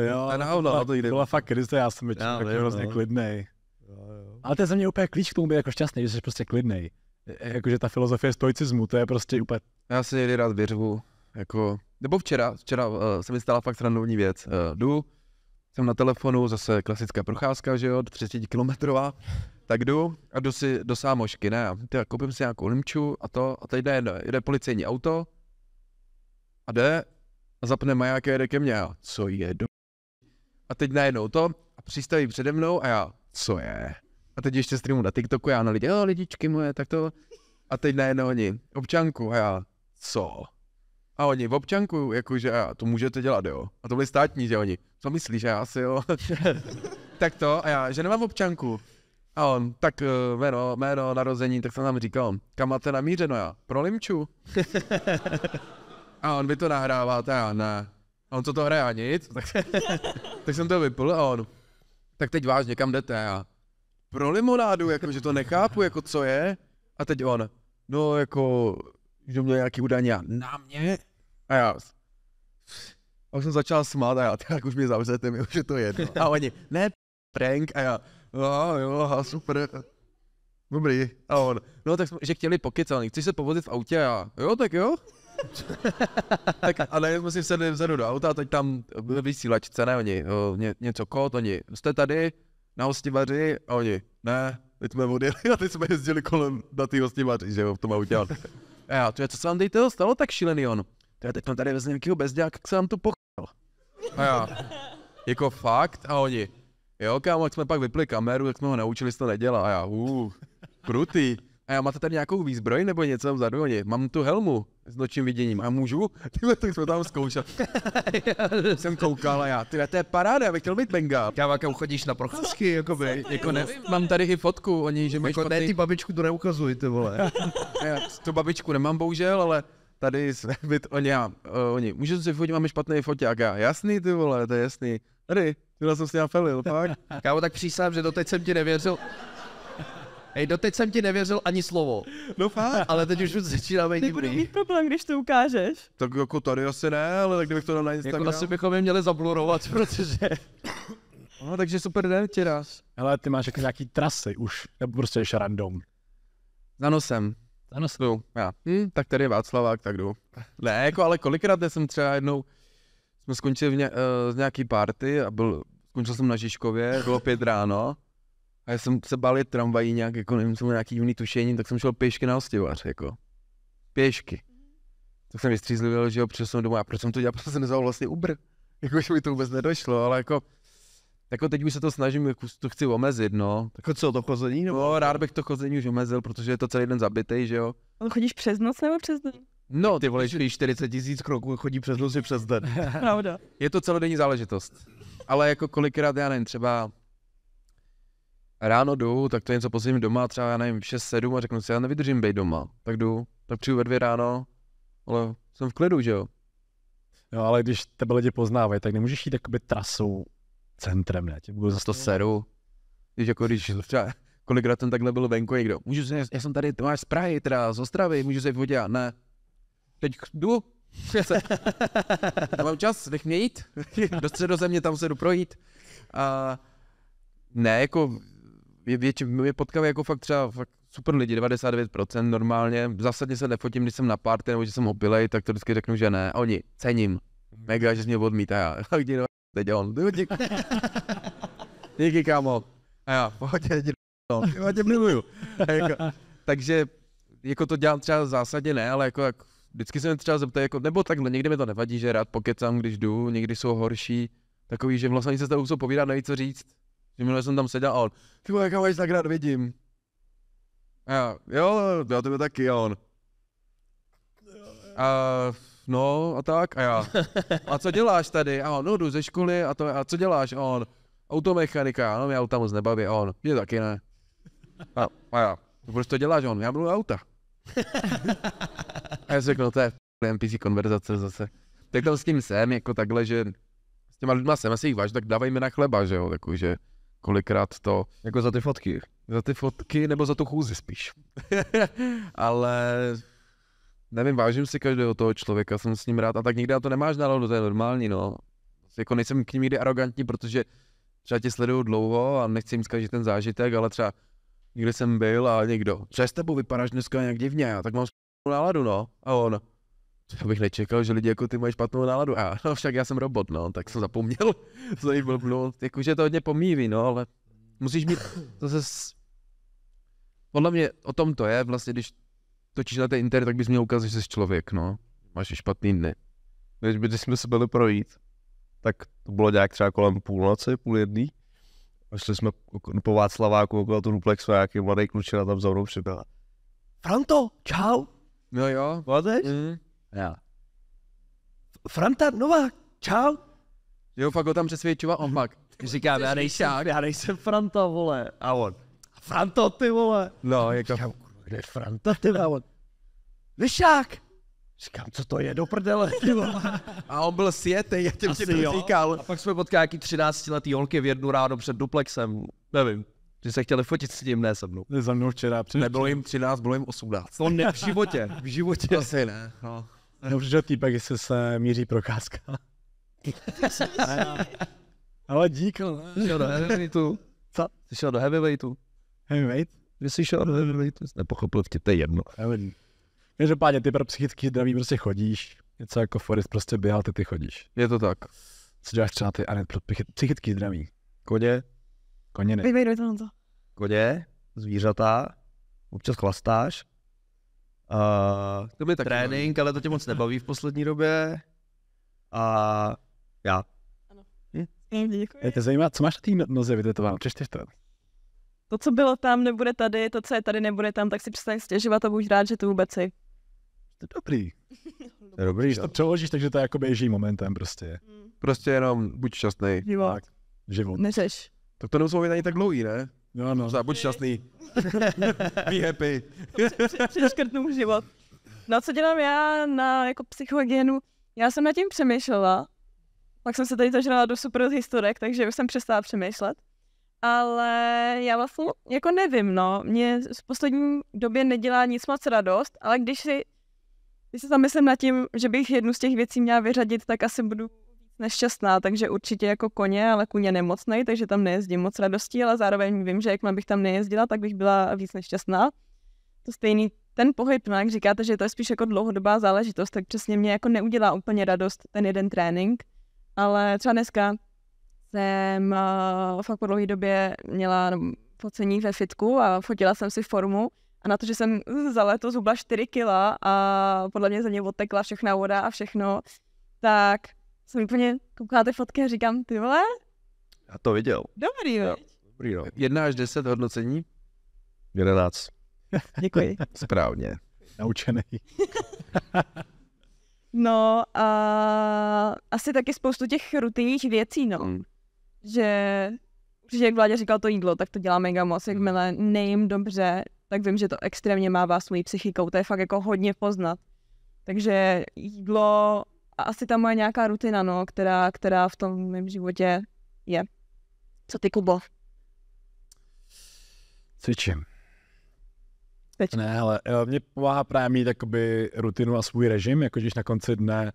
Jo, a no, no, to jde. Byla fakt krize, já jsem byl hrozně no. klidnej. Jo, jo. Ale to je za mě úplně klíč k tomu být jako šťastný, že jsi prostě klidnej. E, jakože ta filozofie stoicismu, to je prostě úplně... Já si někdy rád věřu, jako, nebo včera, včera uh, se mi stala fakt randomní věc, uh, jdu, jsem na telefonu, zase klasická procházka, že jo, 30 kilometrová, tak jdu a jdu si do sámošky, ne, a koupím si nějakou limču a to, a teď jde, jde, jde policejní auto a jde a zapne maják a jede ke mně a co je do... A teď najednou to a přistaví přede mnou a já, co je? A teď ještě streamu na TikToku, já na lidi, jo, lidičky moje, tak to. A teď najednou oni, občanku, a já, co? A oni v občanku, jakože a to můžete dělat, jo. A to byli státní, že oni, co myslíš, že já si, jo. tak to, a já, že nemám občanku. A on, tak eh, jméno, jméno, narození, tak jsem tam říkal, kam máte namířeno já? Pro Limču. a on, vy to nahráváte, já ne. A on, co to hraje, a nic. Tak, tak jsem to vypl a on, tak teď vážně, kam jdete já? pro limonádu, jako, že to nechápu, jako co je. A teď on, no jako, že měl nějaký údajně na mě. A já, a už jsem začal smát a já, tak už mě zavřete, mi už je to jedno. A oni, ne, prank, a já, no jo, a super. Dobrý. A on, no tak jsme, že chtěli pokecaný, chceš se povozit v autě a jo, tak jo. tak a najednou jsme si sedli vzadu do auta a teď tam ve vysílačce, ne oni, jo, ně, něco kód, oni, jste tady, na hostivaři a oni, ne, my jsme odjeli a teď jsme jezdili kolem na ty hostivaři, že jo, v tom autě. Já, to je, co se vám dejte stalo tak šílený on? To je, teď tam tady vezli nějakého bezděláka, jak se vám to pochal. A já, jako fakt? A oni, jo, kámo, jak jsme pak vypli kameru, jak jsme ho naučili, že to nedělá. A já, uh, krutý. A já máte tady nějakou výzbroj nebo něco za Oni, mám tu helmu s nočním viděním a můžu? Tyhle to jsme tam zkoušet. jsem koukal a já, tyhle, to je paráda, já bych chtěl být Bengal. Já vám chodíš na procházky, jako by, jako ne. Mám tady i fotku, oni, že mají jako, špatný... ne, ty babičku to neukazuj, ty vole. já, tu babičku nemám bohužel, ale tady jsme byt, oni, já, eh, oni, můžu si fotit, máme špatný foták, já, jasný ty vole, to je jasný. Tady, tyhle jsem si nafelil, fakt. Kámo, tak přísám, že doteď jsem ti nevěřil. Hej, doteď jsem ti nevěřil ani slovo. No fakt. Ale teď už začínáme jít. Nebudu mít problém, když to ukážeš. Tak jako tady asi ne, ale tak kdybych to dal na Instagram. Jako asi bychom je měli zablurovat, protože... No, takže super den ti raz. Hele, ty máš jako nějaký trasy už, nebo prostě ješ random. Za nosem. Za nosem. Jdu, já. Hm, tak tady je Václavák, tak jdu. Ne, jako ale kolikrát jsem třeba jednou, jsme skončili v ně, uh, z nějaký party a byl, skončil jsem na Žižkově, bylo pět ráno a já jsem se bál je tramvají nějak, jako nevím, jsem nějaký divný tušení, tak jsem šel pěšky na hostivař, jako. Pěšky. Tak jsem vystřízlivěl, že jo, přišel jsem domů, a proč jsem to dělal, protože jsem nezval vlastně Uber. Jako, že mi to vůbec nedošlo, ale jako, jako teď už se to snažím, jako to chci omezit, no. Tak... Jako co, to chození? Nebo... No, rád bych to chození už omezil, protože je to celý den zabitý, že jo. On chodíš přes noc nebo přes den? No, ty vole, 40 tisíc kroků chodí přes noc i přes den. Pravda. je to celodenní záležitost. Ale jako kolikrát, já nevím, třeba ráno jdu, tak to něco posledním doma, třeba já nevím, 6-7 a řeknu si, já nevydržím být doma. Tak jdu, tak přijdu ve dvě ráno, ale jsem v klidu, že jo. No ale když tebe lidi poznávají, tak nemůžeš jít takoby trasou centrem, ne? Tě budu zase to seru. Když jako když třeba kolikrát jsem takhle byl venku někdo, můžu se, já jsem tady, ty máš z Prahy, teda z Ostravy, můžu se vodě, ne. Teď jdu, Mám čas, nech mě jít, do středozemě, tam se jdu projít. A ne, jako větši, mě potkali jako fakt třeba fakt super lidi, 99% normálně, zásadně se nefotím, když jsem na party nebo že jsem opilej, tak to vždycky řeknu, že ne, a oni, cením, mega, že jsi mě odmítá, a kdy no, teď on, no, díky, díky kámo, a já, pohodě, no, já tě miluju, jako, takže jako to dělám třeba zásadně ne, ale jako jak vždycky se mě třeba zeptají, jako, nebo tak někdy mi to nevadí, že rád pokecám, když jdu, někdy jsou horší, takový, že vlastně se s tebou povídat, neví co říct, že minule jsem tam seděl a on, ty vole, kámo, tak rád vidím. A já, jo, já tebe taky, a on. A no a tak a já. A co děláš tady? A on, no jdu ze školy a to, a co děláš? A on, automechanika, no mě auta moc nebaví. A on, mě taky ne. A, a já, no, proč to děláš? A on, já budu auta. A já jsem řekl, no, to je NPC konverzace zase. Tak tam s tím jsem, jako takhle, že s těma lidma jsem, asi jich váž, tak dávajme na chleba, že jo, takže. Jako, kolikrát to... Jako za ty fotky. Za ty fotky nebo za tu chůzi spíš. Ale nevím, vážím si každého toho člověka, jsem s ním rád a tak někdy to nemáš náladu, to je normální, no. Jako nejsem k ním nikdy arrogantní, protože třeba tě sleduju dlouho a nechci jim zkažit ten zážitek, ale třeba někde jsem byl a někdo, Přes tebou vypadáš dneska nějak divně, a tak mám náladu, no. A on, já bych nečekal, že lidi jako ty mají špatnou náladu. A no, však já jsem robot, no, tak jsem zapomněl, co jich blbnul. No, jakože to hodně pomíví, no, ale musíš mít zase... S... Podle mě o tom to je, vlastně, když točíš na té internet, tak bys měl ukázat, že jsi člověk, no. Máš špatný dny. Když, by, jsme se byli projít, tak to bylo nějak třeba kolem půlnoci, půl jedný. A šli jsme po Václaváku, okolo tu duplexu a nějaký mladý klučina tam za mnou přibyla. Franto, čau! No jo. Mladeš? Mm. Já. Franta Novák, čau. Jo, fakt ho tam přesvědčuje on pak říká, já nejsem, já nejsem Franta, vole. A on, Franto, ty vole. No, jako. Říkám, kde je Franta, ty vole. A on, Lišák. Říkám, co to je do prdele, ty vole. A on byl sjetej, já těm tě říkal. A pak jsme potkali nějaký 13 letý holky v jednu ráno před duplexem, nevím. Že se chtěli fotit s tím, ne se mnou. Ne, za mnou včera. Nebylo jim 13, bylo jim 18. To ne, v životě. V životě. Asi ne. No. No přišel týpek, jestli se míří procházka. Ale dík, no. Šel do heavyweightu. Co? Jsi šel do heavyweightu. Heavyweight? Když jsi šel do heavyweightu, jsi nepochopil vtip, to je jedno. Nevím. Každopádně ty pro psychický zdraví prostě chodíš, něco jako Forest prostě běhal, ty ty chodíš. Je to tak. Co děláš třeba ty, Anet, pro psychický zdraví? Koně. Koně ne. to na to. Koně, zvířata, občas chlastáš, Uh, to mě taky trénink, ale to tě moc nebaví v poslední době. A já. Ano. Hm? No, děkuji. Je to co máš na té no-, noze vytetováno? Přečteš to? To, co bylo tam, nebude tady, to, co je tady, nebude tam, tak si přestaň stěžovat a buď rád, že to vůbec je. To je dobrý. to je dobrý. Když to přeložíš, takže to je jako běží momentem prostě. Mm. Prostě jenom buď šťastný. Život. Tak, život. Neřeš. Tak to nemusí být ani tak dlouhý, ne? No, no. Za, buď šťastný. Be happy. Přeškrtnu život. No co dělám já na jako psychohygienu? Já jsem nad tím přemýšlela. Pak jsem se tady zažrala do super historek, takže už jsem přestala přemýšlet. Ale já vlastně jako nevím, no. Mě v poslední době nedělá nic moc radost, ale když si když se zamyslím nad tím, že bych jednu z těch věcí měla vyřadit, tak asi budu nešťastná, takže určitě jako koně, ale kuně nemocnej, takže tam nejezdím moc radostí, ale zároveň vím, že jakmile bych tam nejezdila, tak bych byla víc nešťastná. To stejný ten pohyb, no, jak říkáte, že to je spíš jako dlouhodobá záležitost, tak přesně mě jako neudělá úplně radost ten jeden trénink, ale třeba dneska jsem uh, fakt po dlouhé době měla no, focení ve fitku a fotila jsem si formu a na to, že jsem za léto zhubla 4 kila a podle mě za ně odtekla všechna voda a všechno, tak jsem úplně koukala ty fotky a říkám, ty vole. Já to viděl. Dobrý, jo. Dobrý, jo. No. Jedna až deset hodnocení? Jedenáct. Děkuji. Správně. Naučený. no a asi taky spoustu těch rutinních věcí, no. Mm. Že že jak Vládě říkal to jídlo, tak to dělá mega moc. Jakmile nejím dobře, tak vím, že to extrémně mává svou psychikou. To je fakt jako hodně poznat. Takže jídlo a asi tam má nějaká rutina, no, která, která v tom mém životě je. Co ty, Kubo? Cvičím. Teď. Ne, ale eh, mě pomáhá právě mít jakoby rutinu a svůj režim, jako když na konci dne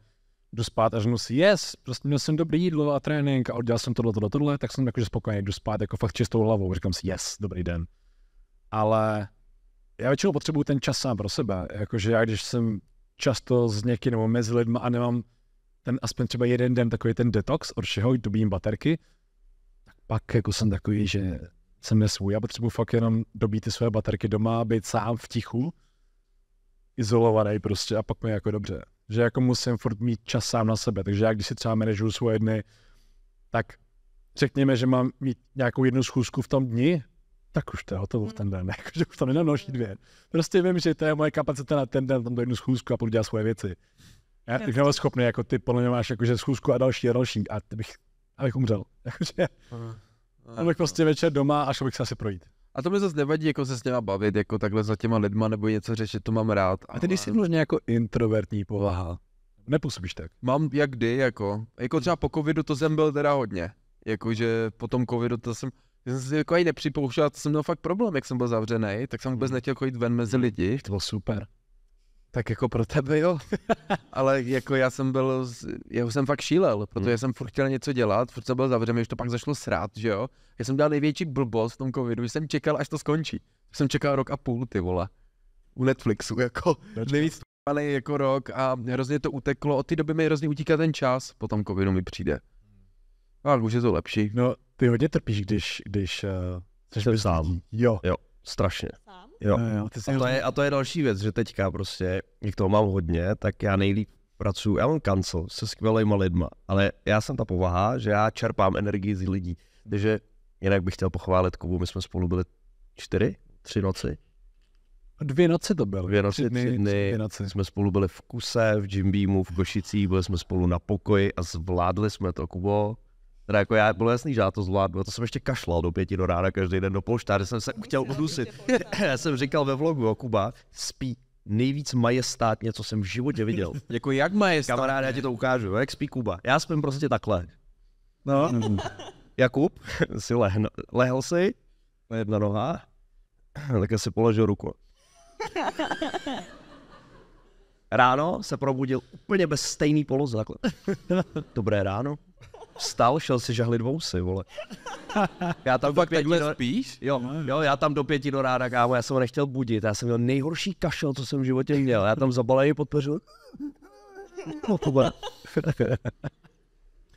jdu spát a řeknu si, yes, prostě měl jsem dobrý jídlo a trénink a udělal jsem tohle, tohle, tohle, tak jsem jakože spokojený, jdu spát jako fakt čistou hlavou, říkám si, yes, dobrý den. Ale já většinou potřebuju ten čas sám pro sebe, jakože já když jsem často s někým nebo mezi lidmi a nemám ten aspoň třeba jeden den takový ten detox od všeho, dobím baterky, tak pak jako jsem takový, že jsem je svůj. Já potřebuji fakt jenom dobít ty své baterky doma, být sám v tichu, izolovaný prostě a pak mi jako dobře. Že jako musím furt mít čas sám na sebe, takže já když si třeba manažuju svoje dny, tak řekněme, že mám mít nějakou jednu schůzku v tom dni, tak už to je hotovo v ten hmm. den, jakože už to nenanoší dvě. Prostě vím, že to je moje kapacita na ten den, tam dojdu schůzku a půjdu dělat svoje věci. Já bych nebyl schopný, jako ty podle mě máš jakože schůzku a další a další a ty bych, abych umřel. Jakože, hmm. a bych prostě večer doma a šel bych se asi projít. A to mi zase nevadí, jako se s těma bavit, jako takhle za těma lidma, nebo něco řešit, to mám rád. A ty jsi možná jako introvertní povaha. Nepůsobíš tak. Mám jak kdy, jako. Jako třeba po covidu to jsem byl teda hodně. Jakože po tom covidu to jsem, já jsem si jako ani nepřipouštěl, to jsem měl fakt problém, jak jsem byl zavřený, tak jsem vůbec hmm. nechtěl chodit ven mezi lidi. To bylo super. Tak jako pro tebe, jo. Ale jako já jsem byl, já jsem fakt šílel, protože hmm. jsem furt chtěl něco dělat, furt jsem byl zavřený, už to pak zašlo srát, že jo. Já jsem dělal největší blbost v tom covidu, že jsem čekal, až to skončí. Jsem čekal rok a půl, ty vole. U Netflixu, jako nejvíc ale jako rok a hrozně to uteklo. Od té doby mi hrozně utíká ten čas, po tom covidu mi přijde. Ale už je to lepší. No, ty hodně trpíš, když, když uh, jsi sám. Jo. jo. Strašně. Jo. A, jo, a, to je, a to je další věc, že teďka prostě, jak toho mám hodně, tak já nejlíp pracuju, já mám kancel se skvělými lidma, ale já jsem ta povaha, že já čerpám energii z lidí. Takže jinak bych chtěl pochválit Kubu, my jsme spolu byli čtyři, tři noci. Dvě noci to bylo. Dvě noci, tři dny. Tři dny. Dvě noci. Jsme spolu byli v Kuse, v Jim Beamu, v Košicích, byli jsme spolu na pokoji a zvládli jsme to, Kubo. Teda jako já, bylo jasný, že já to zvládnu. A to jsem ještě kašlal do pěti do rána každý den do polštáře, jsem se chtěl udusit. já jsem říkal ve vlogu, o Kuba spí nejvíc majestátně, co jsem v životě viděl. jako jak majestátně? Kamaráde, já ti to ukážu, jak spí Kuba. Já spím prostě takhle. No. Mm. Jakub si lehn, lehl si, jedna noha, tak si položil ruku. Ráno se probudil úplně bez stejný poloze, Dobré ráno vstal, šel si žahlit vousy, vole. Já tam pak pěti do... spíš? Jo, jo, já tam do pěti do ráda, kámo, já jsem ho nechtěl budit, já jsem měl nejhorší kašel, co jsem v životě měl, já tam zabalený podpořil. No, to bude.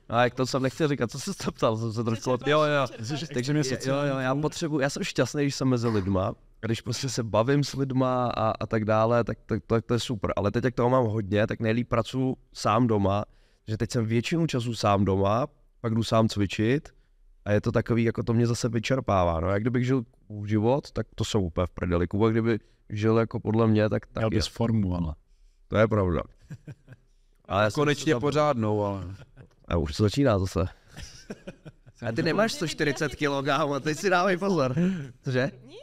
No, jak to jsem nechtěl říkat, co jsi se ptal, jsem se trošku od... Jo, jo, takže mě jo, jo, já potřebuji, já jsem šťastný, když jsem mezi lidma, když prostě se bavím s lidma a, a tak dále, tak, tak, tak to je super, ale teď jak toho mám hodně, tak nejlíp pracuji sám doma, že teď jsem většinu času sám doma, pak jdu sám cvičit a je to takový, jako to mě zase vyčerpává. No, jak kdybych žil život, tak to jsou úplně v prdeli. Kuba, kdyby žil jako podle mě, tak tak Měl bys formu, ale. To je pravda. Ale Konečně tam... pořádnou, ale. A už se začíná zase. A ty nemáš 140 kg, a teď si dávej pozor. Cože? Nic.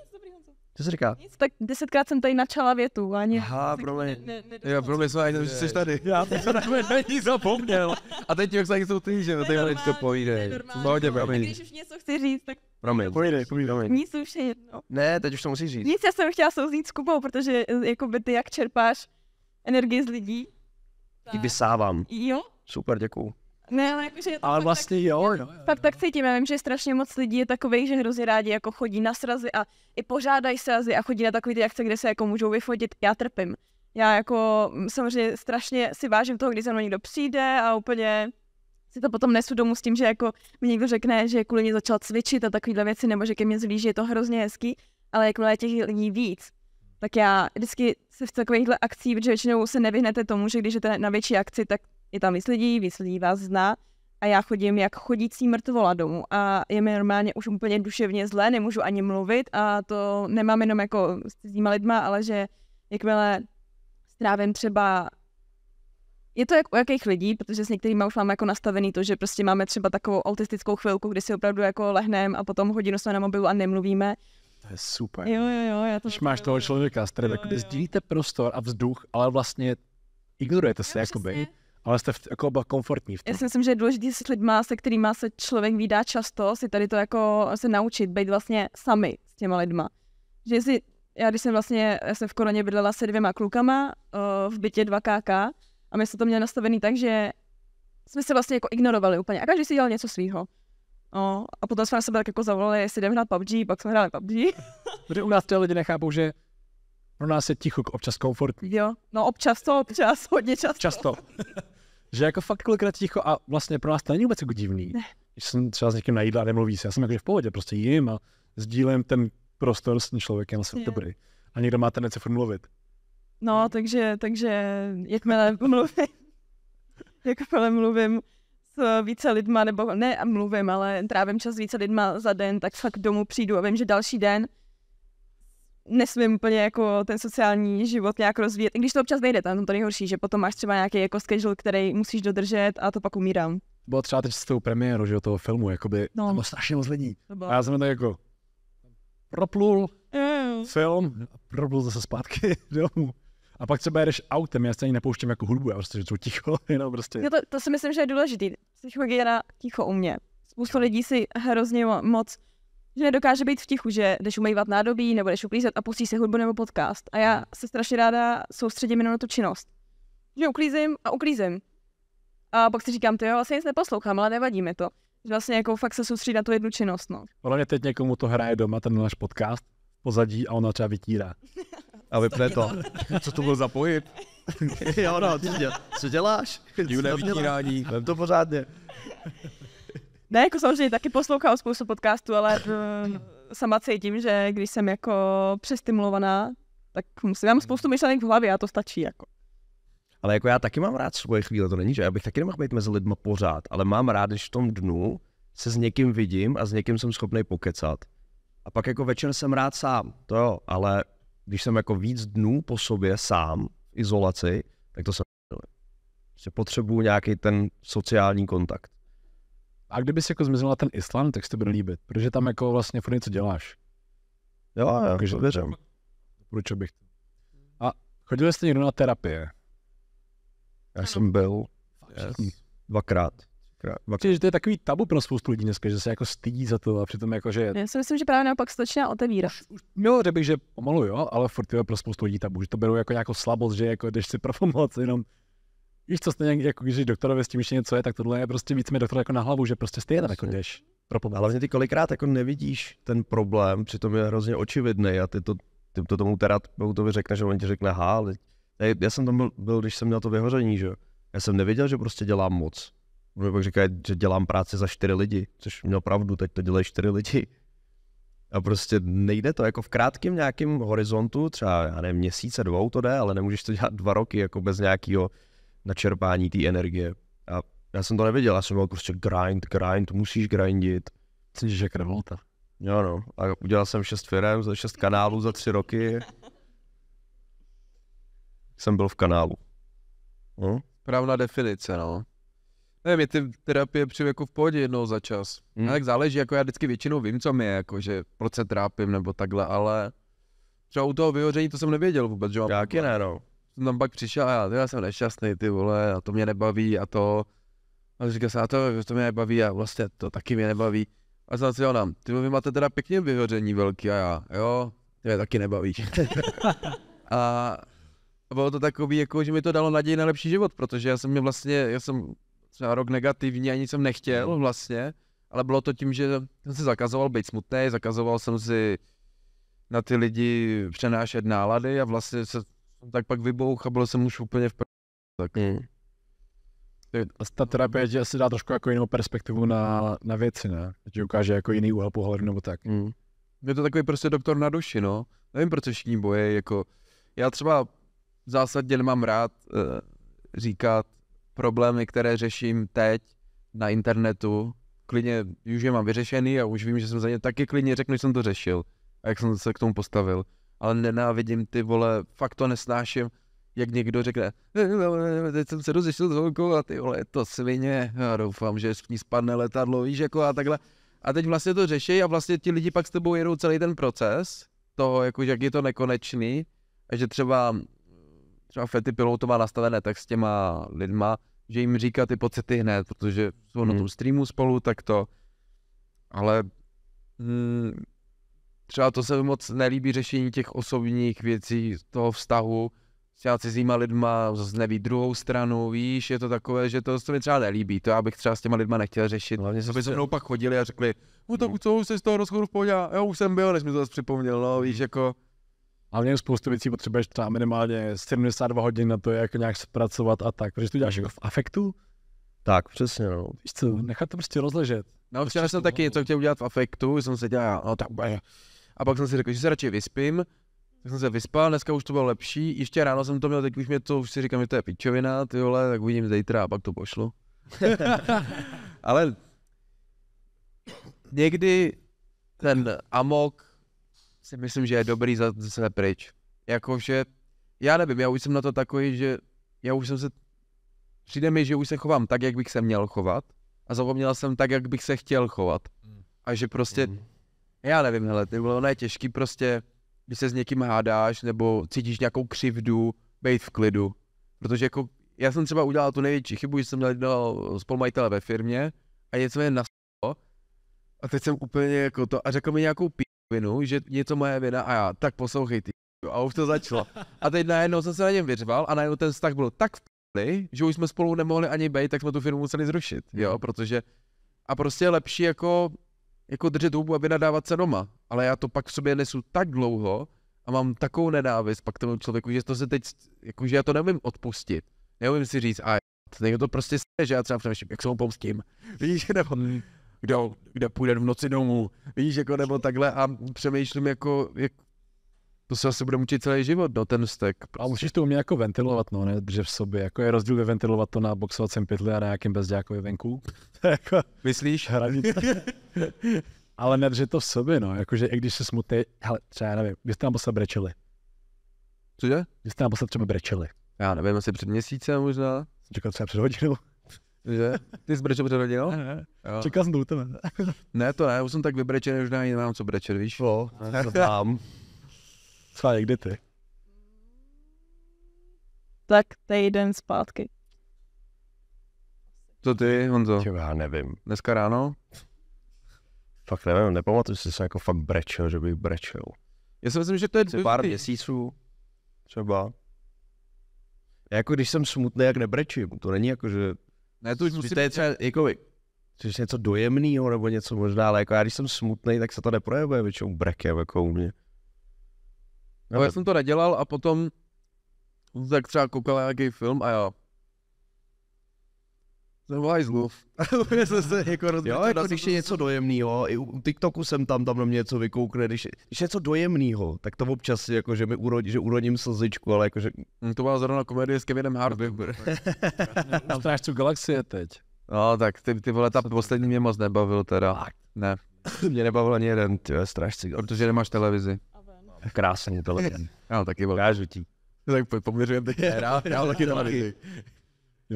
Co jsi říká? Nic, tak desetkrát jsem tady načala větu. Ani Aha, promiň. Ne, ne, jo, promiň, jsem ani že jsi tady. Já jsem se na ní zapomněl. A teď jak se jsou ty, že to je to povídej. Pohodě, promiň. Když už něco chci říct, tak... Promiň. Povídej, povídej. Nic už je jedno. Ne, teď už to musíš říct. Nic, já jsem chtěla souzít s Kubou, protože eh, jako by ty jak čerpáš energii z lidí. Ty vysávám. Jo. Super, děkuju. Ne, ale jakože je to Ale fakt vlastně tak, jo, no. Fakt tak cítím, já vím, že strašně moc lidí je takových, že hrozně rádi jako chodí na srazy a i pořádají srazy a chodí na takové ty akce, kde se jako můžou vyfotit. Já trpím. Já jako mm, samozřejmě strašně si vážím toho, když za mnou někdo přijde a úplně si to potom nesu domů s tím, že jako mi někdo řekne, že kvůli mě začal cvičit a takovéhle věci, nebo že ke mně zlíží, je to hrozně hezký, ale jakmile je těch lidí víc, tak já vždycky se v takovýchhle akcí, protože většinou se nevyhnete tomu, že když je to na větší akci, tak je tam víc lidí, víc lidí vás zná a já chodím jak chodící mrtvola domů a je mi normálně už úplně duševně zlé, nemůžu ani mluvit a to nemám jenom jako s cizíma lidma, ale že jakmile strávím třeba je to jak u jakých lidí, protože s některými už máme jako nastavený to, že prostě máme třeba takovou autistickou chvilku, kdy si opravdu jako lehneme a potom hodinu jsme na mobilu a nemluvíme. To je super. Jo, jo, jo. Já to Když máš toho člověka, s tak jako, sdílíte prostor a vzduch, ale vlastně ignorujete se, jo, jakoby. Přesně ale jste v, jako oba komfortní. V tom. Já si myslím, že je důležité s lidmi se kterými se člověk vydá často, si tady to jako se naučit, být vlastně sami s těma lidma. Že si, já když jsem vlastně, já jsem v koroně bydlela se dvěma klukama uh, v bytě 2KK a my jsme to měli nastavený tak, že jsme se vlastně jako ignorovali úplně a každý si dělal něco svýho. No, a potom jsme na sebe tak jako zavolali, jestli jdeme hrát PUBG, pak jsme hráli PUBG. Protože u nás ty lidi nechápou, že pro nás je ticho občas komfortní. Jo, no občas to, občas, hodně často. Často. že jako fakt kolikrát ticho a vlastně pro nás to není vůbec jako divný. Ne. Když jsem třeba s někým najídla a nemluví se, já jsem jako v pohodě, prostě jím a sdílím ten prostor s tím člověkem, jsem dobrý. A někdo má tendenci furt mluvit. No, takže, takže jakmile mluvím, jakmile mluvím s více lidma, nebo ne mluvím, ale trávím čas s více lidma za den, tak fakt domů přijdu a vím, že další den nesmím úplně jako ten sociální život nějak rozvíjet, i když to občas nejde, tam to nejhorší, že potom máš třeba nějaký jako schedule, který musíš dodržet a to pak umírám. Bylo třeba teď s tou premiérou, že toho filmu, jakoby, no. tam bylo strašně moc lidí. A já jsem tak jako proplul yeah. film a proplul zase zpátky domů. A pak třeba jedeš autem, já se ani nepouštím jako hudbu, já prostě, že jsou ticho, jenom prostě. No to, to si myslím, že je důležitý. Psychologie na ticho u mě. Spoustu lidí si hrozně moc že nedokáže být v tichu, že jdeš umývat nádobí nebo jdeš uklízet a pustí se hudbu nebo podcast. A já hmm. se strašně ráda soustředím jenom na tu činnost. Že uklízím a uklízím. A pak si říkám, to jo, vlastně nic neposlouchám, ale nevadí mi to. Že vlastně jako fakt se soustředí na tu jednu činnost. No. mě teď někomu to hraje doma, ten náš podcast, pozadí a ona třeba vytírá. A vypne to. Co to bylo za pohyb? jo, no, co, děláš? Divné vytírání. Vem to pořádně. Ne, jako samozřejmě taky poslouchám spoustu podcastů, ale uh, sama cítím, že když jsem jako přestimulovaná, tak musím, mám spoustu myšlenek v hlavě a to stačí jako. Ale jako já taky mám rád svoje chvíle, to není, že já bych taky nemohl být mezi lidmi pořád, ale mám rád, když v tom dnu se s někým vidím a s někým jsem schopný pokecat. A pak jako večer jsem rád sám, to jo, ale když jsem jako víc dnů po sobě sám, izolaci, tak to jsem že potřebuju nějaký ten sociální kontakt. A kdyby si jako zmizel na ten Island, tak si to bude líbit, protože tam jako vlastně furt něco děláš. Jo, jo, jako, to věřím. Proč bych to. A chodili jste někdo na terapie? Já jsem byl yes. dvakrát. Myslím, že to je takový tabu pro spoustu lidí dneska, že se jako stydí za to a přitom jako, že... Já si myslím, že právě naopak začíná otevírat. No, řekl bych, že pomalu jo, ale furt je pro spoustu lidí tabu, že to berou jako nějakou slabost, že jako jdeš si pro pomoc, jenom Víš, co stejně jako když doktorovi s tím ještě něco je, tak tohle je prostě víc mi doktor jako na hlavu, že prostě stejně jako jdeš Ale vlastně ty kolikrát jako nevidíš ten problém, přitom je hrozně očividný a ty to, ty to tomu terapeutovi řekne, že on ti řekne, ha, ale já, já, jsem tam byl, byl, když jsem měl to vyhoření, že já jsem nevěděl, že prostě dělám moc. On pak říká, že dělám práci za čtyři lidi, což měl pravdu, teď to dělají čtyři lidi. A prostě nejde to, jako v krátkém nějakém horizontu, třeba, já nevím, měsíce, dvou to jde, ale nemůžeš to dělat dva roky, jako bez nějakého na čerpání té energie. A já jsem to nevěděl, já jsem byl prostě grind, grind, musíš grindit. Cítíš že krvolta. Jo no, a udělal jsem šest firm, za šest kanálů za tři roky. Jsem byl v kanálu. No. Právná definice, no. Nevím, je ty terapie při jako v pohodě jednou za čas. Hmm. tak záleží, jako já vždycky většinou vím, co mi je, jako, že proč se trápím nebo takhle, ale třeba u toho vyhoření to jsem nevěděl vůbec, že mám... Taky ne, no. Jsem tam pak přišel a já, já jsem nešťastný, ty vole, a to mě nebaví a to. A říkal jsem, a to, to mě nebaví a vlastně to taky mě nebaví. A jsem si nám, ty vy máte teda pěkně vyhoření velký a já, jo, mě taky nebaví. a bylo to takový, jako, že mi to dalo naději na lepší život, protože já jsem mě vlastně, já jsem třeba rok negativní, ani jsem nechtěl mhm. vlastně, ale bylo to tím, že jsem si zakazoval být smutný, zakazoval jsem si na ty lidi přenášet nálady a vlastně se jsem tak pak vybouch a byl jsem už úplně v pr... tak. Mm. Ta terapie že asi dá trošku jako jinou perspektivu na, na věci, ne? Že ukáže jako jiný úhel pohledu nebo tak. Mm. Je to takový prostě doktor na duši, no. Nevím, proč se všichni boje, jako... Já třeba zásadně nemám rád uh, říkat problémy, které řeším teď na internetu, klidně už je mám vyřešený a už vím, že jsem za ně taky klidně řekl, že jsem to řešil a jak jsem se k tomu postavil ale nenávidím ty vole, fakt to nesnáším, jak někdo řekne, teď jsem se rozešel s holkou a ty vole, je to svině, já doufám, že v ní spadne letadlo, víš, jako a takhle. A teď vlastně to řeší a vlastně ti lidi pak s tebou jedou celý ten proces toho, jako, jak je to nekonečný, a že třeba, třeba Fety Pilou to má nastavené tak s těma lidma, že jim říká ty pocity hned, protože jsou hmm. na tom streamu spolu, tak to, ale hm, třeba to se mi moc nelíbí řešení těch osobních věcí, toho vztahu s těma cizíma lidma, zase neví druhou stranu, víš, je to takové, že to se mi třeba nelíbí, to já bych třeba s těma lidma nechtěl řešit. No, hlavně se by se mnou pak chodili a řekli, no tak mhm. co, už se z toho rozchodu v pohodě, já už jsem byl, než mi to zase připomněl, no víš, mhm. jako. A mě spoustu věcí potřebuješ třeba minimálně 72 hodin na to, jak nějak zpracovat a tak, protože to děláš jako v afektu. Tak, přesně, no. Víš co, nechat to prostě rozležet. No, včera jsem taky něco no. chtěl udělat v afektu, jsem se dělal, no tak bude, a pak jsem si řekl, že se radši vyspím, tak jsem se vyspal, dneska už to bylo lepší, ještě ráno jsem to měl, teď už mě to, už si říkám, že to je pičovina, ty vole, tak uvidím zítra a pak to pošlu. Ale někdy ten amok si myslím, že je dobrý za sebe pryč. Jakože, já nevím, já už jsem na to takový, že já už jsem se, přijde mi, že už se chovám tak, jak bych se měl chovat a zapomněl jsem tak, jak bych se chtěl chovat. Hmm. A že prostě mm. Já nevím, hele, ty vole, ono je těžký prostě, když se s někým hádáš nebo cítíš nějakou křivdu, být v klidu. Protože jako, já jsem třeba udělal tu největší chybu, že jsem jednoho spolumajitele ve firmě a něco mě na A teď jsem úplně jako to a řekl mi nějakou pínu, že něco moje vina a já, tak poslouchej ty. A už to začalo. A teď najednou jsem se na něm vyřval a najednou ten vztah byl tak v že už jsme spolu nemohli ani být, tak jsme tu firmu museli zrušit, jo, hmm. protože a prostě je lepší jako jako držet hubu a vynadávat se doma, ale já to pak v sobě nesu tak dlouho a mám takovou nenávist pak tomu člověku, že to se teď, jako že já to nevím odpustit, neumím si říct, a je to prostě se, že já třeba přemýšlím, jak se mu pomstím, víš, nebo hmm. kdo, kde půjde v noci domů, víš, jako nebo takhle a přemýšlím jako, jak, to se asi bude mučit celý život, no, ten vztek. Prostě. A musíš to umět jako ventilovat, no, ne, že v sobě. Jako je rozdíl ventilovat to na boxovacím pytli a na nějakým bezdějákovi venku. jako... Myslíš? Hranice. Ale nedržet to v sobě, no, jakože i když se smutný, hele, třeba já nevím, vy jste nám posled brečeli. Cože? Vy jste nám posled třeba brečeli. Já nevím, asi před měsícem možná. Jsem čekal třeba před hodinou. Že? Ty jsi brečel před hodinou? Ne, ne. Čekal jsem u tebe. ne, to ne, už jsem tak vybrečený, už ani nemám co brečet, víš? Jo, no. to znám. Třeba někdy ty. Tak týden zpátky. Co ty, Honzo? Čo, já nevím. Dneska ráno? Fakt nevím, nepamatuji, že jsem jako fakt brečel, že bych brečel. Já si myslím, že to je Třeba Pár měsíců třeba. Já jako když jsem smutný, jak nebrečím. To není jako, že... Ne, to už musí... To je třeba, jako, což něco dojemného nebo něco možná, ale jako já když jsem smutný, tak se to neprojevuje většinou brekem, jako u mě. No, já jsem to nedělal a potom tak třeba koukal nějaký film a já jsem v hajzlu. jsem se jako rozbětil. Jo, jako když je něco dojemného, i u TikToku jsem tam, tam na mě něco vykoukne, když, je, když je něco dojemného, tak to občas jako, že mi urodí, že urodím slzičku, ale jakože... Mm, to byla zrovna komedie s Kevinem Hartem. No, strážců galaxie teď. No tak ty, ty vole, ta poslední mě moc nebavil teda. Ne. mě nebavil ani jeden, ty strážci. Protože nemáš televizi. Krásný tohle. Já taky velký. Kážu ti. No, tak poměřujeme ty. Já, já taky televizi.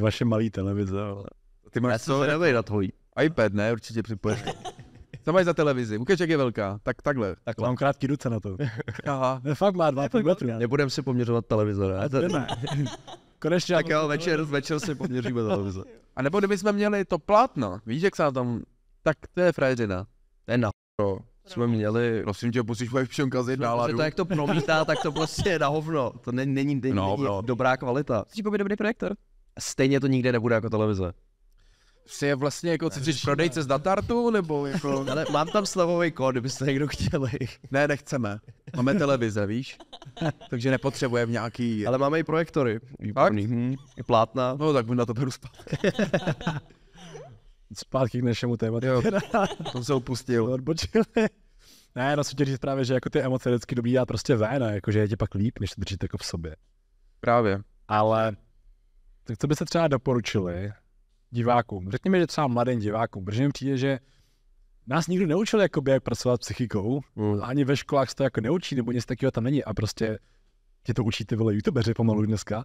Vaše malý televize, ale... Ty máš já co? jsem na tvojí. iPad, ne? Určitě připojíš. Co máš za televizi? Ukaž, jak je velká. Tak takhle. Tak mám krátký ruce na to. Aha. Ne, fakt má dva metry. Nebudem si poměřovat televizor. Ne? To... ne. Konečně. Tak jo, večer, večer si poměříme televizor. A nebo kdybychom měli to plátno, víš, jak se tam... Tak to je frajřina. To je na jsme měli, prosím tě, pustíš moje všemka z náladu. To, jak to promítá, tak to prostě je na hovno. To není, není, není, no, není no. dobrá kvalita. Chci koupit dobrý projektor. Stejně to nikde nebude jako televize. Jsi je vlastně jako, co říct, prodejce z datartu, nebo jako... Ale mám tam slovový kód, kdybyste někdo chtěli. Ne, nechceme. Máme televize, víš? Takže nepotřebujeme nějaký... Ale máme i projektory. Výborný. Hmm. I plátna. No tak na to beru zpátky. zpátky k našemu tématu. Jo, to se opustil. Odbočil. Ne, no co říct právě, že jako ty emoce vždycky dobrý dát prostě ven a jakože je tě pak líp, než to držíte jako v sobě. Právě. Ale tak co by se třeba doporučili divákům? Řekněme, že třeba mladým divákům, protože mi přijde, že nás nikdo neučil, jakoby, jak pracovat s psychikou, mm. ani ve školách se to jako neučí, nebo nic takového tam není a prostě tě to učí ty vole youtubeři pomalu dneska.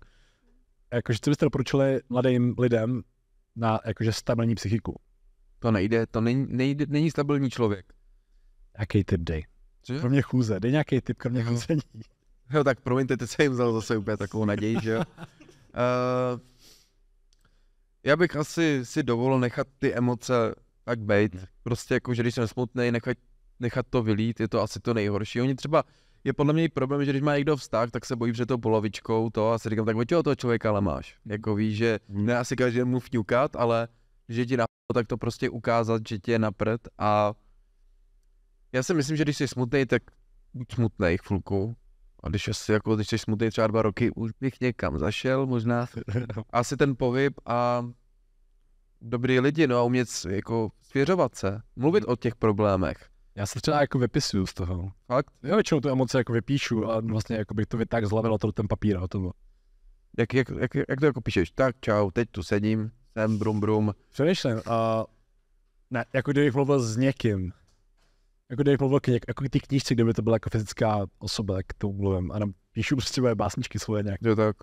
Jakože co byste doporučili mladým lidem, na jakože stabilní psychiku. To nejde, to není, nejde, není stabilní člověk. Jaký typ dej? Pro Kromě chůze, dej nějaký typ, kromě mě chůzení. Jo, tak promiňte, teď jsem jim vzal zase úplně takovou naději, že jo. Uh, já bych asi si dovolil nechat ty emoce tak být. Mhm. Prostě jako, že když jsem smutný, nechat, nechat to vylít, je to asi to nejhorší. Oni třeba je podle mě problém, že když má někdo vztah, tak se bojí před tou polovičkou to a si říkám, tak od toho člověka ale máš. Jako víš, že hmm. ne asi mu fňukat, ale že ti na tak to prostě ukázat, že tě je napřed a já si myslím, že když jsi smutný, tak buď smutný chvilku. A když jsi jako, když jsi smutný třeba dva roky, už bych někam zašel možná. Asi ten pohyb a dobrý lidi, no a umět jako svěřovat se, mluvit hmm. o těch problémech. Já se třeba jako vypisuju z toho. Fakt? Já většinou tu emoce jako vypíšu a vlastně jako bych to vytáhl tak hlavy to ten papír a to. Jak, jak, jak, jak, to jako píšeš? Tak čau, teď tu sedím, jsem brum brum. Přemýšlím a ne, jako kdybych mluvil s někým. Jako kdybych mluvil k něk, jako ty knížce, kdyby to byla jako fyzická osoba, jak to mluvím. A nám píšu prostě moje básničky svoje nějak. Jo tak.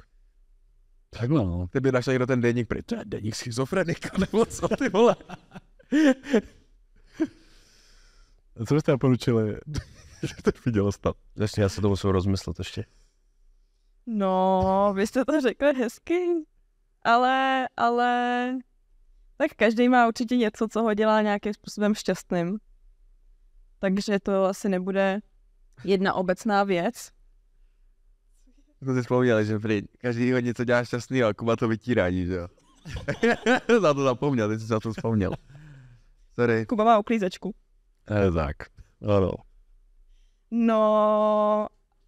Takhle no. Ty by našel někdo ten denník, protože to je denník schizofrenika, nebo co ty vole. Co byste doporučili? jste viděla stát? Jasně, já se to musím rozmyslet ještě. No, vy jste to řekli hezky, ale, ale tak každý má určitě něco, co ho dělá nějakým způsobem šťastným. Takže to asi nebude jedna obecná věc. To si vzpomněli, že prý každý ho něco dělá šťastný, ale Kuba to vytírání, že jo? za to zapomněl, ty jsi za to vzpomněl. Sorry. Kuba má uklízečku. E, tak, ano. No,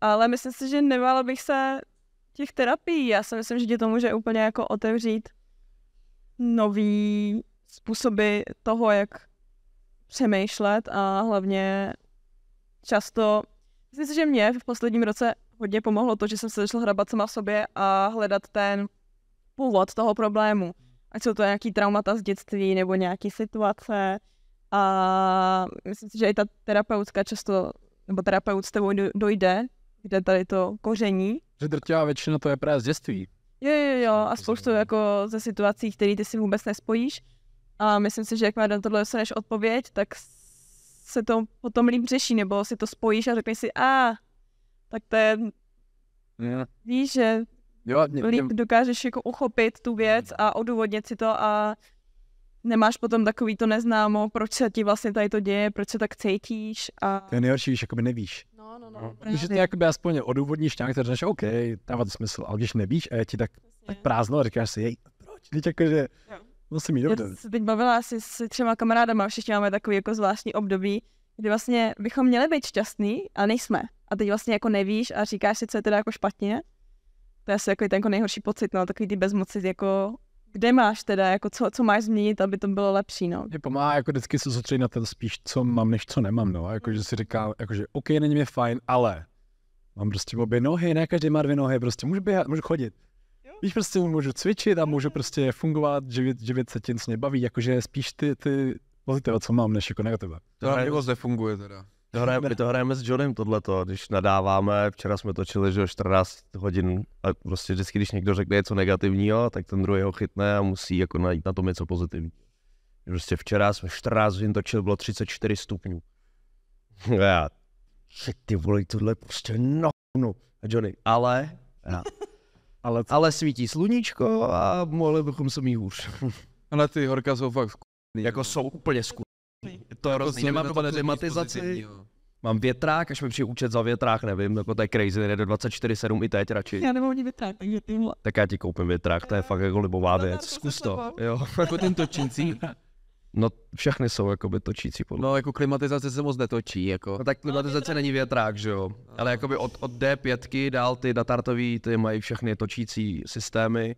ale myslím si, že nebála bych se těch terapií. Já si myslím, že ti to může úplně jako otevřít nový způsoby toho, jak přemýšlet a hlavně často, myslím si, že mě v posledním roce hodně pomohlo to, že jsem se začala hrabat sama v sobě a hledat ten původ toho problému. Ať jsou to nějaký traumata z dětství nebo nějaký situace, a myslím si, že i ta terapeutka často, nebo terapeut s tebou dojde, kde tady to koření. Že drtivá většina to je právě z dětství. Jo, jo, jo, a spoustu jako ze situací, které ty si vůbec nespojíš. A myslím si, že jakmile na tohle než odpověď, tak se to potom líp řeší, nebo si to spojíš a řekneš si, a ah, tak to je, yeah. víš, že jo, mě, mě... líp dokážeš jako uchopit tu věc a odůvodnit si to a nemáš potom takový to neznámo, proč se ti vlastně tady to děje, proč se tak cítíš a... To je nejhorší, když jakoby nevíš. No, no, no. no Když ty jakoby aspoň odůvodníš nějak, tak říkáš, OK, dává to smysl, ale když nevíš a je ti tak, tak prázdno a říkáš si, jej, proč? Teď jakože, musím jít dobře. Já teď bavila asi s třema kamarádama, všichni máme takový jako zvláštní období, kdy vlastně bychom měli být šťastný, ale nejsme. A teď vlastně jako nevíš a říkáš si, co je teda jako špatně. To je asi jako ten jako nejhorší pocit, no, takový ty bezmoci, jako kde máš teda, jako co, co máš změnit, aby to bylo lepší, no. Mě pomáhá jako vždycky se soustředit na to spíš, co mám, než co nemám, no. Jako, že si říká, jako, že OK, není mi fajn, ale mám prostě obě nohy, ne každý má dvě nohy, prostě můžu běhat, můžu chodit. Jo. Víš, prostě můžu cvičit a můžu mhm. prostě fungovat, živit, živit se tím, co mě baví, jakože spíš ty, ty pozitiva, co mám, než jako negativa. To na nefunguje teda to hrajeme, my to hrajeme s Johnem tohleto, když nadáváme, včera jsme točili, že 14 hodin a prostě vždycky, když někdo řekne něco negativního, tak ten druhý ho chytne a musí jako najít na tom něco pozitivní. Prostě včera jsme 14 hodin točili, bylo 34 stupňů. já, ty vole, tohle prostě no, no. A Johnny, ale, já, ale, ale svítí sluníčko a mohli bychom se mít hůř. Ale ty horka jsou fakt sku... Jako jsou úplně sku... To je hrozný, nemám problém klimatizaci. Mám větrák, až mi přijde účet za větrák, nevím, jako to je crazy, jde do 24-7 i teď radši. Já nemám ani větrák, takže ty vole. Tak já ti koupím větrák, to je fakt jako libová věc, zkus to. Jo. Jako ten točící. No všechny jsou jako by točící podle. No jako klimatizace se moc netočí jako. No tak klimatizace no, není větrák, že jo. No. Ale by od, od D5 dál ty datartový, ty mají všechny točící systémy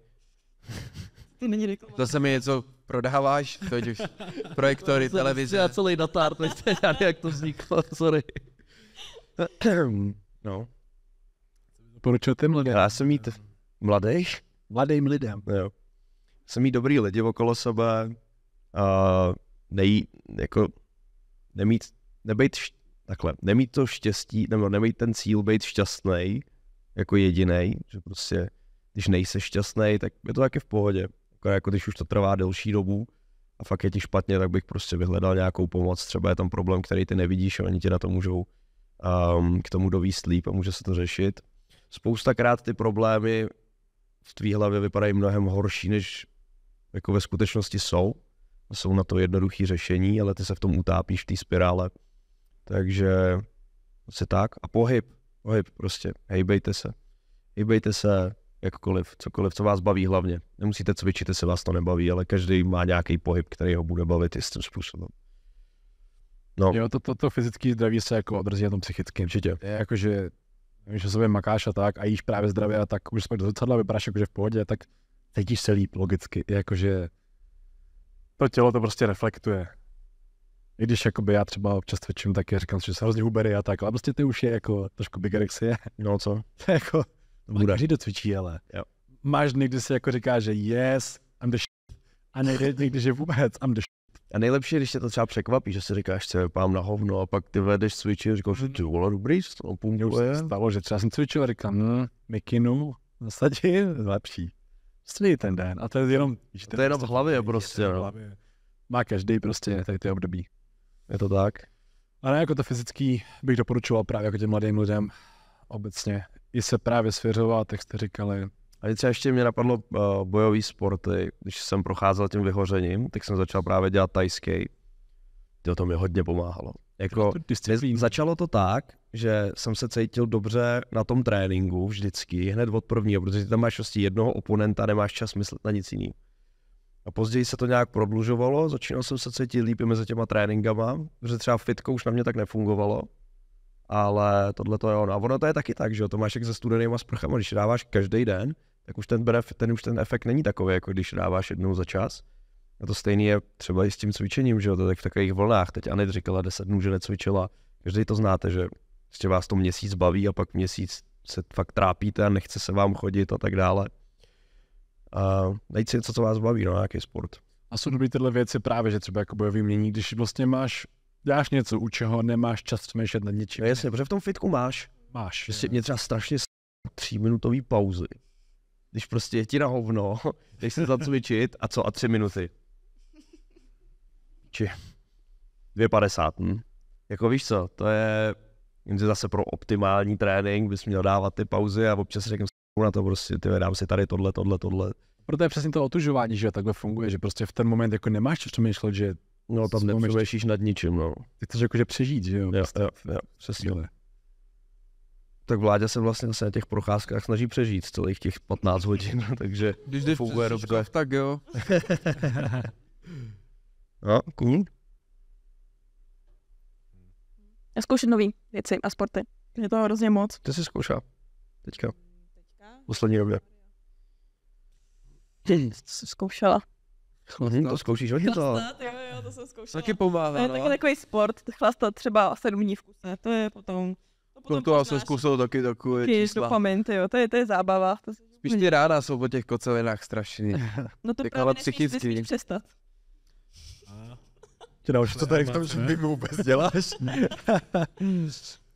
to není reklama. To se mi něco prodáváš, to už projektory, to televize. Já celý datár, teď já jak to vzniklo, sorry. No. ty mladým? Já jsem mít mladých? Mladým lidem. Jo. Jsem mít dobrý lidi okolo sebe, A nej, jako nemít, nebejt, št, takhle, nemít to štěstí, nebo nemít ten cíl být šťastný jako jediný, že prostě, když nejsi šťastný, tak je to taky v pohodě. Jako, jako když už to trvá delší dobu a fakt je ti špatně, tak bych prostě vyhledal nějakou pomoc, třeba je tam problém, který ty nevidíš a oni ti na to můžou um, k tomu dovíst líp a může se to řešit. Spoustakrát ty problémy v tvý hlavě vypadají mnohem horší, než jako ve skutečnosti jsou. Jsou na to jednoduché řešení, ale ty se v tom utápíš v té spirále. Takže se tak. A pohyb. Pohyb prostě. Hejbejte se. Hejbejte se, jakkoliv, cokoliv, co vás baví hlavně. Nemusíte cvičit, jestli vás to nebaví, ale každý má nějaký pohyb, který ho bude bavit jistým způsobem. No. Jo, to, to, to fyzické zdraví se jako odrazí na tom psychickém. Určitě. Je jako, že když sobě makáš a tak a jíš právě zdravě a tak už jsme do zrcadla vypadáš jakože v pohodě, tak cítíš se líp logicky. Je jakože to tělo to prostě reflektuje. I když jakoby já třeba občas cvičím, tak říkám, že se hrozně hubery a tak, ale prostě ty už je jako trošku bigerexie. No co? jako, Budaři to cvičí, ale. Jo. Máš dny, kdy si jako říká, že yes, I'm the shit. A nejde když že vůbec, I'm the shit. A nejlepší, když tě to třeba překvapí, že si říkáš, že pám na hovno a pak ty vedeš cvičit a říkáš, že ty vole, dobrý, to pumpuje. stalo, že třeba jsem cvičil a říkám, hm, mikinu, nasadí, lepší. Stejný prostě ten den. A to je jenom... Že to je jenom v prostě hlavě prostě. V no. hlavě. Má každý prostě tady ty období. Je to tak? A ne jako to fyzický bych doporučoval právě jako těm mladým lidem obecně i se právě svěřovat, jak jste říkali. A třeba ještě mě napadlo uh, eh, bojový sporty, když jsem procházel tím vyhořením, tak jsem začal právě dělat tajský. To, to mi hodně pomáhalo. Jako, začalo to tak, že jsem se cítil dobře na tom tréninku vždycky, hned od prvního, protože tam máš vlastně jednoho oponenta, nemáš čas myslet na nic jiného. A později se to nějak prodlužovalo, začínal jsem se cítit líp mezi těma tréninkama, protože třeba fitko už na mě tak nefungovalo ale tohle to je ono. A ono to je taky tak, že jo, to máš jak se studenýma sprchama, když dáváš každý den, tak už ten, bref, ten už ten efekt není takový, jako když dáváš jednou za čas. A to stejné je třeba i s tím cvičením, že jo, to tak v takových vlnách. Teď Anit říkala 10 dnů, že necvičila. Každý to znáte, že prostě vás to měsíc baví a pak měsíc se fakt trápíte a nechce se vám chodit a tak dále. A najít si něco, co vás baví, no, nějaký sport. A jsou dobrý tyhle věci právě, že třeba jako bojový mění, když vlastně máš děláš něco, u čeho nemáš čas přemýšlet nad něčím. No jasně, protože v tom fitku máš. Máš. Prostě mě třeba strašně minutový pauzy. Když prostě je ti na hovno, jdeš se zacvičit a co a tři minuty. Či padesát. Hm? Jako víš co, to je, jim zase pro optimální trénink bys měl dávat ty pauzy a občas řeknu na to prostě, ty dám si tady tohle, tohle, tohle. Proto je přesně to otužování, že takhle funguje, že prostě v ten moment jako nemáš co přemýšlet, že No, tam nepřemýšlíš nad ničím, no. Ty chceš jakože přežít, že jo? Jo, prostě jo, jo přesně. Jo. Tak vládě se vlastně se na těch procházkách snaží přežít celých těch 15 hodin, takže Když jdeš funguje dobře. tak jo. no, cool. Já zkouším nové věci a sporty. Je to hrozně moc. Ty jsi zkoušel teďka? Teďka? Poslední době. Zkoušela. Chlastat. Mhm, to zkoušíš hodně to. Chlastat, jo, jo, to jsem zkoušela. Taky pomáhá, To je no. taky takový sport, chlastat třeba sedm dní v kuse, to je potom... To, potom to já jsem zkusil taky takové taky čísla. dopamin, jo, to je, to je zábava. To Spíš ty ráda jsou po těch kocelinách strašný. no to tak právě nesmíš, psychicky. přestat. Ty už co tady v tom, že vůbec děláš.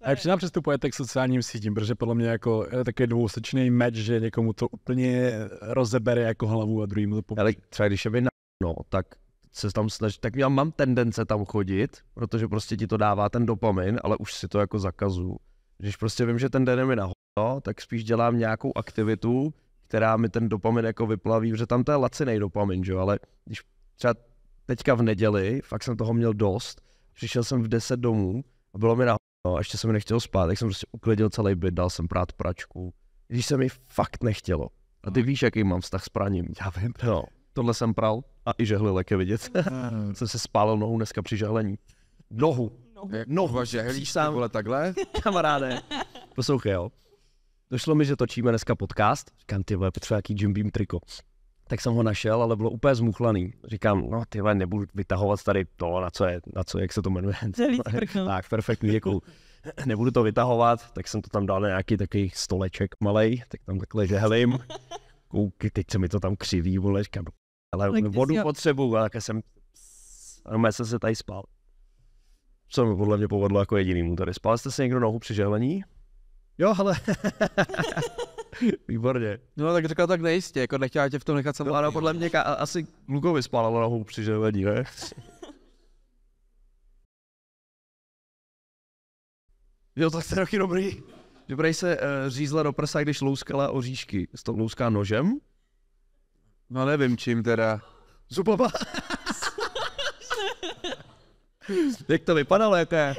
A jak nám přestupujete k sociálním sítím, protože podle mě jako eh, takový dvousečný meč, že někomu to úplně rozebere jako hlavu a druhýmu to pomůže. Ale třeba když je by no, tak se tam snaží, tak já mám tendence tam chodit, protože prostě ti to dává ten dopamin, ale už si to jako zakazu. Když prostě vím, že ten den je mi no, tak spíš dělám nějakou aktivitu, která mi ten dopamin jako vyplaví, protože tam to je lacinej dopamin, že jo, ale když třeba teďka v neděli, fakt jsem toho měl dost, přišel jsem v 10 domů a bylo mi na no, a ještě jsem nechtěl spát, tak jsem prostě uklidil celý byt, dal jsem prát pračku, když se mi fakt nechtělo. A ty no. víš, jaký mám vztah s praním. Já vím. No tohle jsem pral a i žehly je vidět. jsem se spálil nohu dneska při žehlení. Nohu. Nohu. nohu. Žehlíš sám. Vole, takhle? Kamaráde. Poslouchej, jo. Došlo mi, že točíme dneska podcast. Říkám, ty vole, potřeba nějaký Jim Beam triko. Tak jsem ho našel, ale bylo úplně zmuchlaný. Říkám, no ty vole, nebudu vytahovat tady to, na co je, na co, jak se to jmenuje. tak, perfektní, děkuju. nebudu to vytahovat, tak jsem to tam dal na nějaký takový stoleček malej, tak tam takhle žehlím. Kouky, teď se mi to tam křiví, vole, říkám, ale like vodu jsi... potřebuju, a také jsem, já jsem se tady spal. Co mi podle mě povedlo jako jedinýmu tady. Spal jste se někdo nohu při želení? Jo, ale. Výborně. No tak řekla tak nejistě, jako nechtěla tě v tom nechat samou, no, podle mě ka- asi Lukovi spálalo nohu při želení, ne? jo, tak to je dobrý. Dobrej se uh, eh, řízla do prsa, když louskala oříšky. S toho louská nožem, No nevím čím teda. Zubama. Jak to vypadalo, jaké?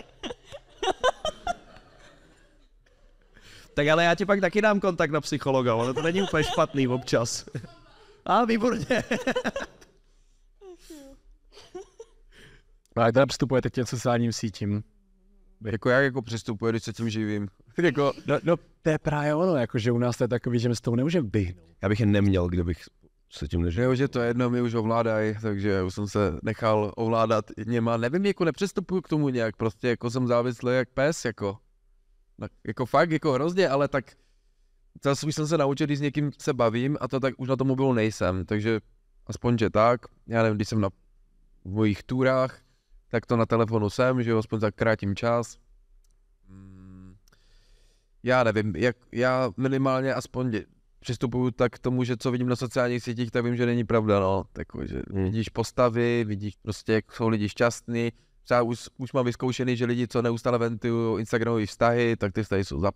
tak ale já ti pak taky dám kontakt na psychologa, ale to není úplně špatný občas. A výborně. A jak teda přistupujete k těm sociálním sítím? Jako jak jako přistupuje, když se tím živím? jako, no, no, to je právě ono, jako, že u nás to je takový, že my s tou nemůžeme být. Já bych je neměl, kdybych se tím než... Jo, že to jedno mi už ovládají, takže už jsem se nechal ovládat něma. Nevím, jako nepřistupuju k tomu nějak, prostě jako jsem závislý jak pes, jako. Tak, jako fakt, jako hrozně, ale tak zase už jsem se naučil, když s někým se bavím a to tak už na tom mobilu nejsem, takže aspoň, že tak, já nevím, když jsem na mojich túrách, tak to na telefonu jsem, že aspoň zakrátím čas. Hmm, já nevím, jak, já minimálně aspoň přistupuju tak k tomu, že co vidím na sociálních sítích, tak vím, že není pravda, no. Takže hmm. vidíš postavy, vidíš prostě, jak jsou lidi šťastní. Třeba už, už mám vyzkoušený, že lidi, co neustále ventují Instagramové vztahy, tak ty vztahy jsou za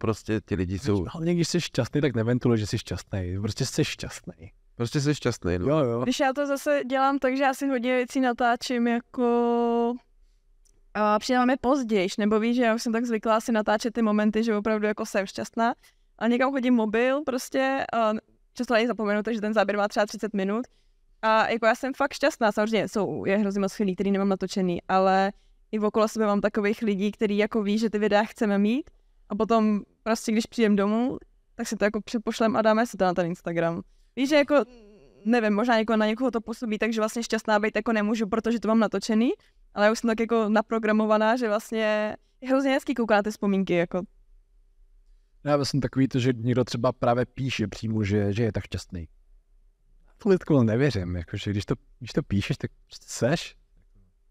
prostě ti lidi jsou... Hlavně když jsi šťastný, tak neventuluje, že jsi šťastný, prostě jsi šťastný. Prostě jsi šťastný, no. Jo, jo. Když já to zase dělám tak, že asi hodně věcí natáčím jako a přidáme později, nebo víš, že já už jsem tak zvyklá si natáčet ty momenty, že opravdu jako jsem šťastná, a někam chodím mobil prostě, často na něj zapomenu, takže ten záběr má třeba 30 minut. A jako já jsem fakt šťastná, samozřejmě jsou, je hrozně moc chvílí, který nemám natočený, ale i okolo sebe mám takových lidí, kteří jako ví, že ty videa chceme mít a potom prostě, když přijem domů, tak si to jako přepošlem a dáme si to na ten Instagram. Víš, že jako, nevím, možná jako na někoho to působí, takže vlastně šťastná být jako nemůžu, protože to mám natočený, ale já už jsem tak jako naprogramovaná, že vlastně je hrozně hezký koukat na ty vzpomínky, jako já jsem takový to, že někdo třeba právě píše přímo, že, že je tak šťastný. lidku nevěřím, jakože když to, když to píšeš, tak prostě seš.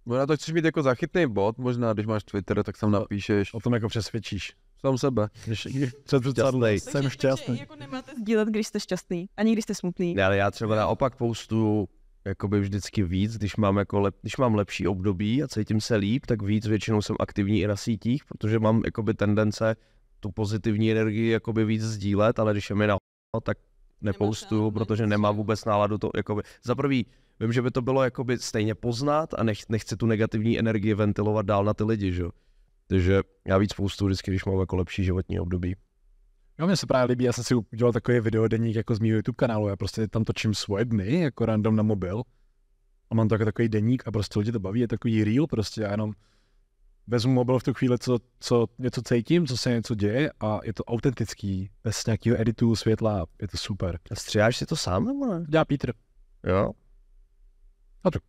Možná to chceš mít jako zachytný bod, možná když máš Twitter, tak tam napíšeš. O tom jako přesvědčíš. Sám sebe. Když, když před šťastný. jsem šťastný. Takže jako nemáte sdílet, když jste šťastný, ani když jste smutný. Ne, ale já třeba naopak postu jakoby vždycky víc, když mám, jako lep, když mám lepší období a cítím se líp, tak víc většinou jsem aktivní i na sítích, protože mám jakoby tendence tu pozitivní energii jakoby víc sdílet, ale když je mi na no, tak nepoustuju, protože nemám vůbec náladu to, jakoby, za prvý, vím, že by to bylo jakoby stejně poznat a nech, nechci tu negativní energii ventilovat dál na ty lidi, že Takže já víc spoustu vždycky, když mám jako lepší životní období. Jo, mě se právě líbí, já jsem si udělal takový denník jako z mého YouTube kanálu, já prostě tam točím svoje dny, jako random na mobil a mám to jako takový deník a prostě lidi to baví, je takový reel prostě, já jenom vezmu mobil v tu chvíli, co, co něco cítím, co se něco děje a je to autentický, bez nějakého editu, světla, je to super. A stříháš si to sám nebo ne? Já, Petr. Jo. A to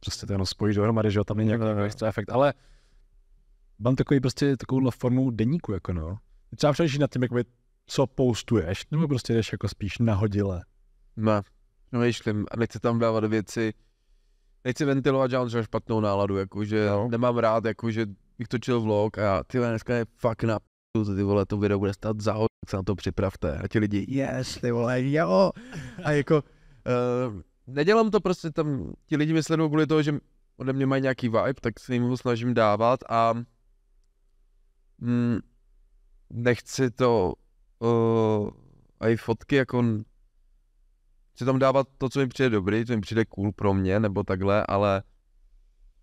prostě to jenom spojíš dohromady, že jo, tam není nějaký no, no. efekt, ale mám takový prostě takovou formu deníku, jako no. Třeba přemýšlíš nad tím, jakoby, co postuješ, nebo prostě jdeš jako spíš nahodile. Ne, no víš, a nechci tam dávat věci, nechci ventilovat, že mám třeba špatnou náladu, jakože no. nemám rád, jakože bych točil vlog a já, ty dneska je fakt na to ty vole, to video bude stát za hod, tak se na to připravte. A ti lidi, yes, ty vole, jo. A jako, uh, nedělám to prostě tam, ti lidi mi sledují kvůli toho, že ode mě mají nějaký vibe, tak se jim ho snažím dávat a mm, nechci to uh, i fotky jako chci tam dávat to, co mi přijde dobrý, co mi přijde cool pro mě, nebo takhle, ale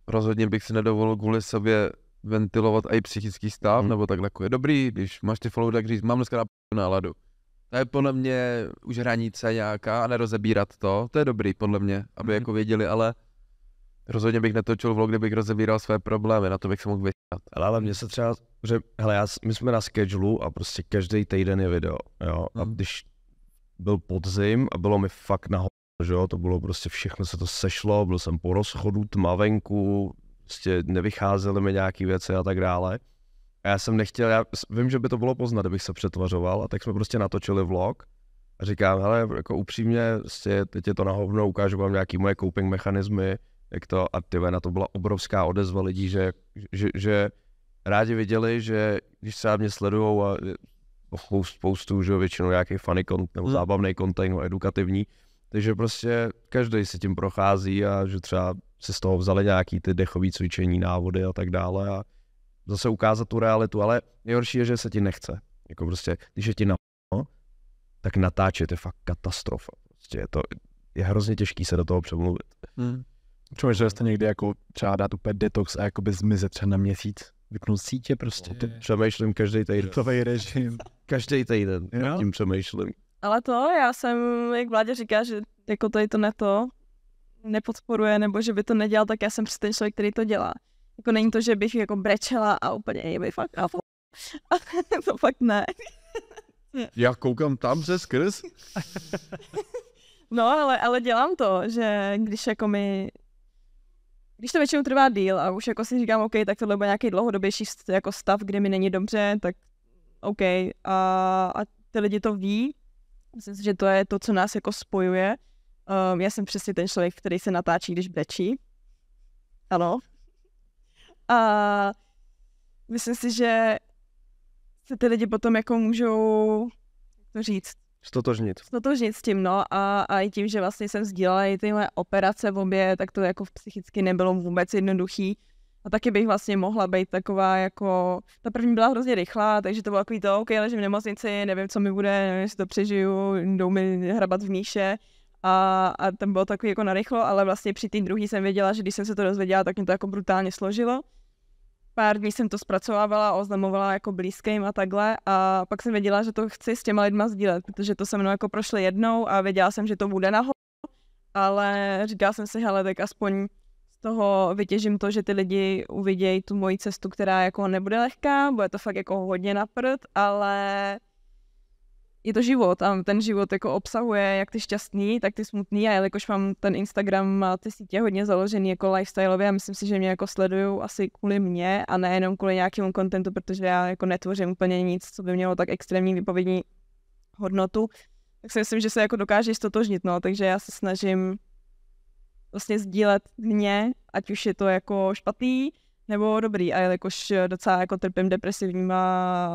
rozhodně bych si nedovolil kvůli sobě ventilovat i psychický stav, hmm. nebo takhle, jako je dobrý, když máš ty follow, tak říct, mám dneska na náladu. To je podle mě už hranice nějaká a nerozebírat to, to je dobrý podle mě, aby hmm. jako věděli, ale rozhodně bych netočil vlog, kdybych rozebíral své problémy, na to bych se mohl vyšat. Ale, ale mě se třeba, že hele, já, my jsme na schedule a prostě každý týden je video, jo, a hmm. když byl podzim a bylo mi fakt na že jo, to bylo prostě všechno se to sešlo, byl jsem po rozchodu, tma venku, prostě nevycházely mi nějaké věci a tak dále. A já jsem nechtěl, já vím, že by to bylo poznat, kdybych se přetvařoval, a tak jsme prostě natočili vlog a říkám, hele, jako upřímně, prostě teď je to na hovno, ukážu vám nějaký moje coping mechanismy, jak to, a ty na to byla obrovská odezva lidí, že, že, že rádi viděli, že když se mě sledujou a spoustu, že většinou nějaký funny content, nebo hmm. zábavný content, nebo edukativní. Takže prostě každý se tím prochází a že třeba si z toho vzali nějaký ty dechové cvičení, návody a tak dále a zase ukázat tu realitu, ale nejhorší je, že se ti nechce. Jako prostě, když je ti na no, tak natáčet je fakt katastrofa. Prostě je to, je hrozně těžký se do toho přemluvit. Hmm. že jste někdy jako třeba dát úplně detox a jakoby zmizet třeba na měsíc? vypnout sítě prostě. Ty přemýšlím každý týden. To režim. Každý týden no? tím přemýšlím. Ale to já jsem, jak vládě říká, že jako je to na to nepodporuje, nebo že by to nedělal, tak já jsem přesně ten člověk, který to dělá. Jako není to, že bych jako brečela a úplně je by fakt a to fakt ne. já koukám tam se skrz. no, ale, ale dělám to, že když jako mi když to většinou trvá díl a už jako si říkám, OK, tak tohle bude nějaký dlouhodobější jako stav, kde mi není dobře, tak OK. A, a ty lidi to ví. Myslím si, že to je to, co nás jako spojuje. Um, já jsem přesně ten člověk, který se natáčí, když brečí. Ano. A myslím si, že se ty lidi potom jako můžou, to říct, Stotožnit. Stotožnit s tím, no. A, a i tím, že vlastně jsem sdílela i tyhle operace v obě, tak to jako psychicky nebylo vůbec jednoduchý. A taky bych vlastně mohla být taková jako, ta první byla hrozně rychlá, takže to bylo takový to, ok, ležím v nemocnici, nevím, co mi bude, nevím, jestli to přežiju, jdou mi hrabat v míše. A, a tam bylo takový jako narychlo, ale vlastně při té druhé jsem věděla, že když jsem se to dozvěděla, tak mě to jako brutálně složilo pár dní jsem to zpracovávala, oznamovala jako blízkým a takhle a pak jsem věděla, že to chci s těma lidma sdílet, protože to se mnou jako prošlo jednou a věděla jsem, že to bude nahoru, ale říkala jsem si, hele, tak aspoň z toho vytěžím to, že ty lidi uvidějí tu moji cestu, která jako nebude lehká, bude to fakt jako hodně naprd, ale je to život a ten život jako obsahuje jak ty šťastný, tak ty smutný a jelikož mám ten Instagram a ty sítě hodně založený jako lifestyleově a myslím si, že mě jako sledují asi kvůli mě a nejenom kvůli nějakému kontentu, protože já jako netvořím úplně nic, co by mělo tak extrémní výpovědní hodnotu, tak si myslím, že se jako dokáže stotožnit, no, takže já se snažím vlastně sdílet mě, ať už je to jako špatný, nebo dobrý, a jelikož docela jako trpím depresivníma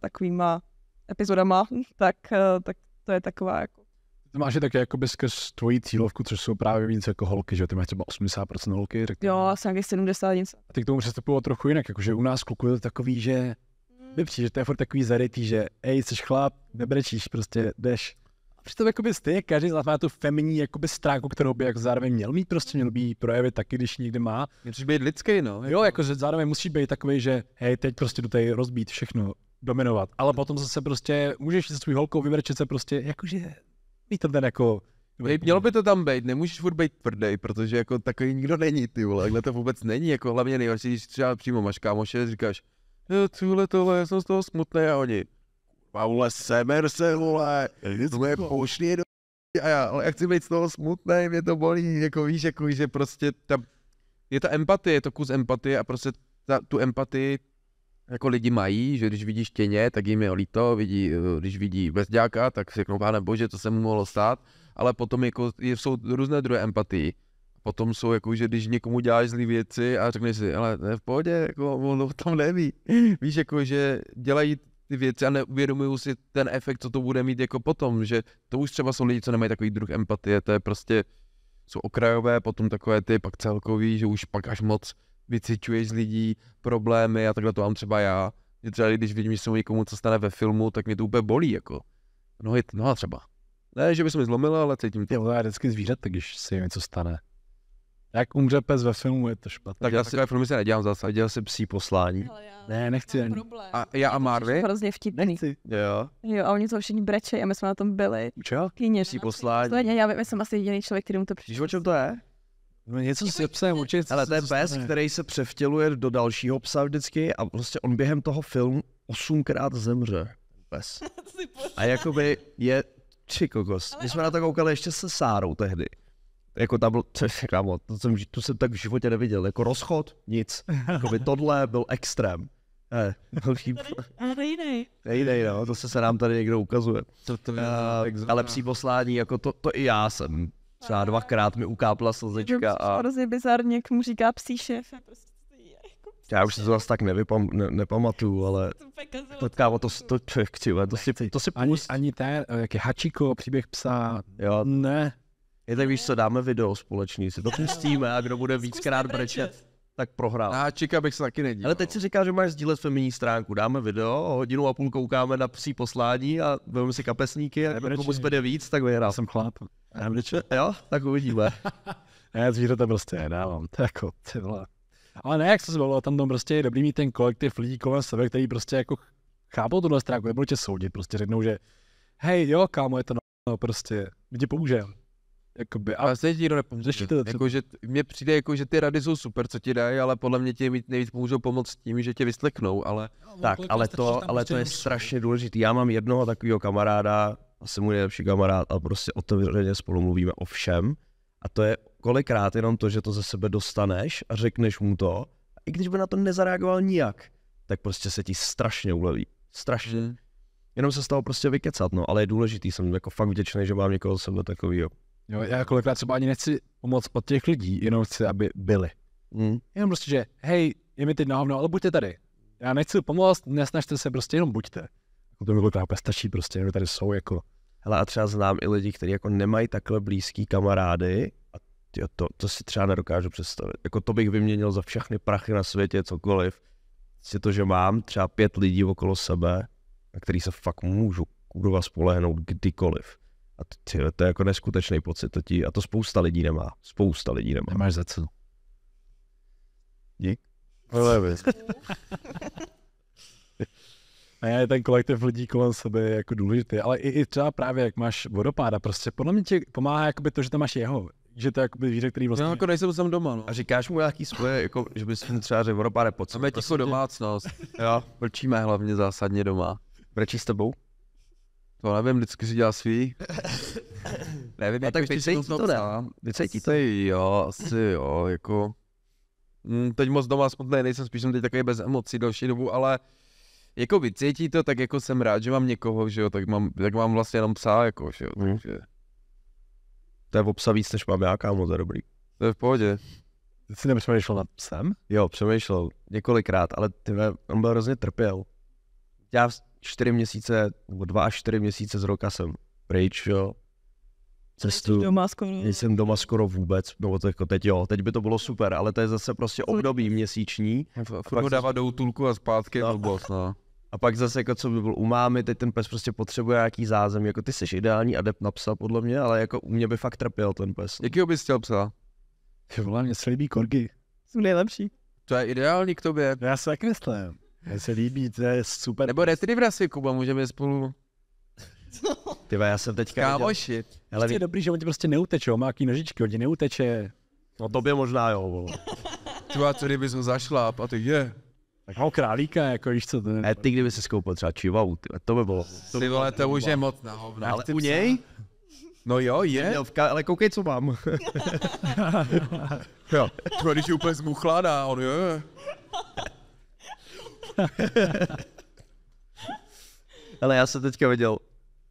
takovýma epizodama, tak, eh, tak to je taková jako to máš je také jakoby skrz tvoji cílovku, což jsou právě víc jako holky, že ty máš třeba 80% holky, řekněme. Jo, asi nějakých 70 nic. A ty k tomu přistupovalo trochu jinak, jakože u nás kluku je to takový, že mm. přijde, že to je furt takový zarytý, že ej, jsi chlap, nebrečíš, prostě jdeš. A přitom jakoby ty, každý z nás má tu feminní jakoby stránku, kterou by jako zároveň měl mít, prostě měl by projevit taky, když někde má. Musíš být lidský, no. Jako. Jo, jakože zároveň musí být takový, že hej, teď prostě do tady rozbít všechno, dominovat. Ale potom zase prostě můžeš se svou holkou vybrečet se prostě, jakože, víte, ten jako Hej, mělo by to tam být, nemůžeš furt být tvrdý, protože jako takový nikdo není, ty vole, takhle to vůbec není, jako hlavně nejhorší, když třeba přímo máš kámoše, říkáš, jo, no, tyhle, tohle, já jsem z toho smutný a oni, Paule, semer se, vole, to je pošli do... A já, ale já chci být z toho smutný, mě to bolí, jako víš, jako, že prostě ta, je ta empatie, je to kus empatie a prostě ta, tu empatii jako lidi mají, že když vidí štěně, tak jim je líto, vidí, eh, když vidí bezďáka, tak si řeknou, pane bože, to se mu mohlo stát, ale potom jako jsou různé druhy empatii. Potom jsou jako, že když někomu děláš zlý věci a řekneš si, ale to je v pohodě, jako on tam neví. Víš, jako, že dělají ty věci a neuvědomují si ten efekt, co to bude mít jako potom, že to už třeba jsou lidi, co nemají takový druh empatie, to je prostě, jsou okrajové, potom takové ty pak celkový, že už pak až moc vycičuješ z lidí problémy a takhle to mám třeba já. Mě třeba když vidím, že se někomu co stane ve filmu, tak mě to úplně bolí, jako. Nohy, noha třeba. Ne, že by se mi zlomila, ale cítím to. Jo, já vždycky tak když se jim něco stane. Jak umře pes ve filmu, je to špatné. Tak já si takové filmy se nedělám zase, dělal si psí poslání. Ne, nechci. Ani. A já a Marvy? Hrozně vtipný. Nechci. Jo. Jo, a oni to všichni brečejí a my jsme na tom byli. Čo? Kyně. Psí no, poslání. Já, já, já jsem asi jediný člověk, který mu to přišel. Víš, o čem to je? No něco si psem určitě. Ale to je pes, který se převtěluje do dalšího psa vždycky a prostě on během toho filmu osmkrát zemře. Pes. A jakoby je tři kokos. My jsme na to koukali ještě se Sárou tehdy. Jako tam byl, to, kámo, to jsem, to jsem tak v životě neviděl. Jako rozchod, nic. Jakoby tohle byl extrém. Ne, Ale jiný. Jiný, no, to se, se nám tady někdo ukazuje. To, to uh, ale psí poslání, jako to, to i já jsem Třeba dvakrát mi ukápla slzečka a... prostě bizarně, jak mu říká psí šéf. Já prostě jako už se to zase tak nevypam, ne, nepamatuju, ale to to, to, to, křivé, to, si, to si ani, ani ten, eh, jak je Hačiko, příběh psa, jo. ne. Je tak víš co, dáme video společný, si to pustíme a kdo bude víckrát brečet, tak prohrál. A čika bych se taky nedíval. Ale teď si říká, že máš sdílet feminní stránku. Dáme video, hodinu a půl koukáme na psí poslání a vezmeme si kapesníky a komu zbede víc, tak vyhrál. jsem chlap. Jo, tak uvidíme. ne, zvířata prostě nedávám. To jako, ty vole. Ale ne, jak se zvolilo, tam tam prostě je dobrý mít ten kolektiv lidí kolem sebe, který prostě jako chápou tuhle stránku, nebudou tě soudit, prostě řeknou, že hej, jo, kámo, je to no, prostě, lidi použijeme. Jakoby, a se vlastně nikdo nepomůže. Jako, že mně přijde, jako, že ty rady jsou super, co ti dají, ale podle mě ti nejvíc můžou pomoct tím, že tě vysleknou. ale... No, tak, ale to, ale prostě to je strašně důležité. Já mám jednoho takového kamaráda, asi můj nejlepší kamarád, a prostě otevřeně spolu mluvíme o všem. A to je kolikrát jenom to, že to ze sebe dostaneš a řekneš mu to, a i když by na to nezareagoval nijak, tak prostě se ti strašně uleví. Strašně. Hmm. Jenom se z toho prostě vykecat, no, ale je důležitý, jsem jako fakt vděčný, že mám někoho sebe takového. Jo, já kolikrát třeba ani nechci pomoc od těch lidí, jenom chci, aby byli. Mm. Jenom prostě, že hej, je mi teď na hovno, ale buďte tady. Já nechci pomoct, nesnažte se, prostě jenom buďte. Jako to mi kolikrát úplně stačí, prostě jenom tady jsou, jako. Hele, a třeba znám i lidi, kteří jako nemají takhle blízký kamarády a tyjo, to, to, si třeba nedokážu představit. Jako to bych vyměnil za všechny prachy na světě, cokoliv. Si to, že mám třeba pět lidí okolo sebe, na který se fakt můžu kurva spolehnout kdykoliv. A tyhle, to je jako neskutečný pocit, to ti, a to spousta lidí nemá, spousta lidí nemá. Nemáš za co. Dík. A A je ten kolektiv lidí kolem sebe je jako důležitý, ale i, i třeba právě jak máš vodopáda, prostě podle mě ti pomáhá jakoby to, že tam máš jeho, že to je jakoby víře, který no, vlastně... Já jako nejsem jsem doma, no. A říkáš mu nějaký svoje, jako, že bys mi třeba řekl vodopáde, pojď. Máme prostě. domácnost. jo. Vlčíme hlavně zásadně doma. Vrčí s tebou? To nevím, vždycky si dělá svý. nevím, a tak si to, ne? Vycítí no. to. jo, asi jo, jako... Mm, teď moc doma smutný nejsem, spíš jsem teď takový bez emocí další dobu, ale jako vycítí to, tak jako jsem rád, že mám někoho, že jo, tak mám, tak mám vlastně jenom psa, jako, že jo, mm. takže... To je obsa víc, než mám já, kámo, to je dobrý. To je v pohodě. Ty jsi nepřemýšlel nad psem? Jo, přemýšlel několikrát, ale ty on byl hrozně trpěl. Já čtyři měsíce, nebo dva až čtyři měsíce z roka jsem pryč, jo. Cestu, doma skoro. jsem doma skoro vůbec, nebo to jako teď jo, teď by to bylo super, ale to je zase prostě období měsíční. Furt dává do útulku a zpátky no. blbost, no. A pak zase, jako co by byl u mámy, teď ten pes prostě potřebuje nějaký zázem. Jako ty jsi ideální adept na psa, podle mě, ale jako u mě by fakt trpěl ten pes. Jakýho bys chtěl psa? Vole, mě se líbí korgy. Jsou nejlepší. To je ideální k tobě. Já se tak myslím. Mně se líbí, to je super. Nebo Retrievera si, Kuba, můžeme spolu... No. Ty já jsem teďka... Kámoši. Ale prostě je dobrý, že on ti prostě neuteče, on má jaký nožičky, on ti neuteče. No by možná jo, vole. Ty a co kdyby ho zašla a ty je. Tak ho králíka, jako víš co to je. Ne, ty kdyby se skoupil třeba čivou, ty, to by bylo. To ty vole, to už je moc na hovna. Ale u něj? No jo, je. Mělvka, ale koukej, co mám. jo. ty když je úplně zmuchlaná, on je. Ale já jsem teďka viděl,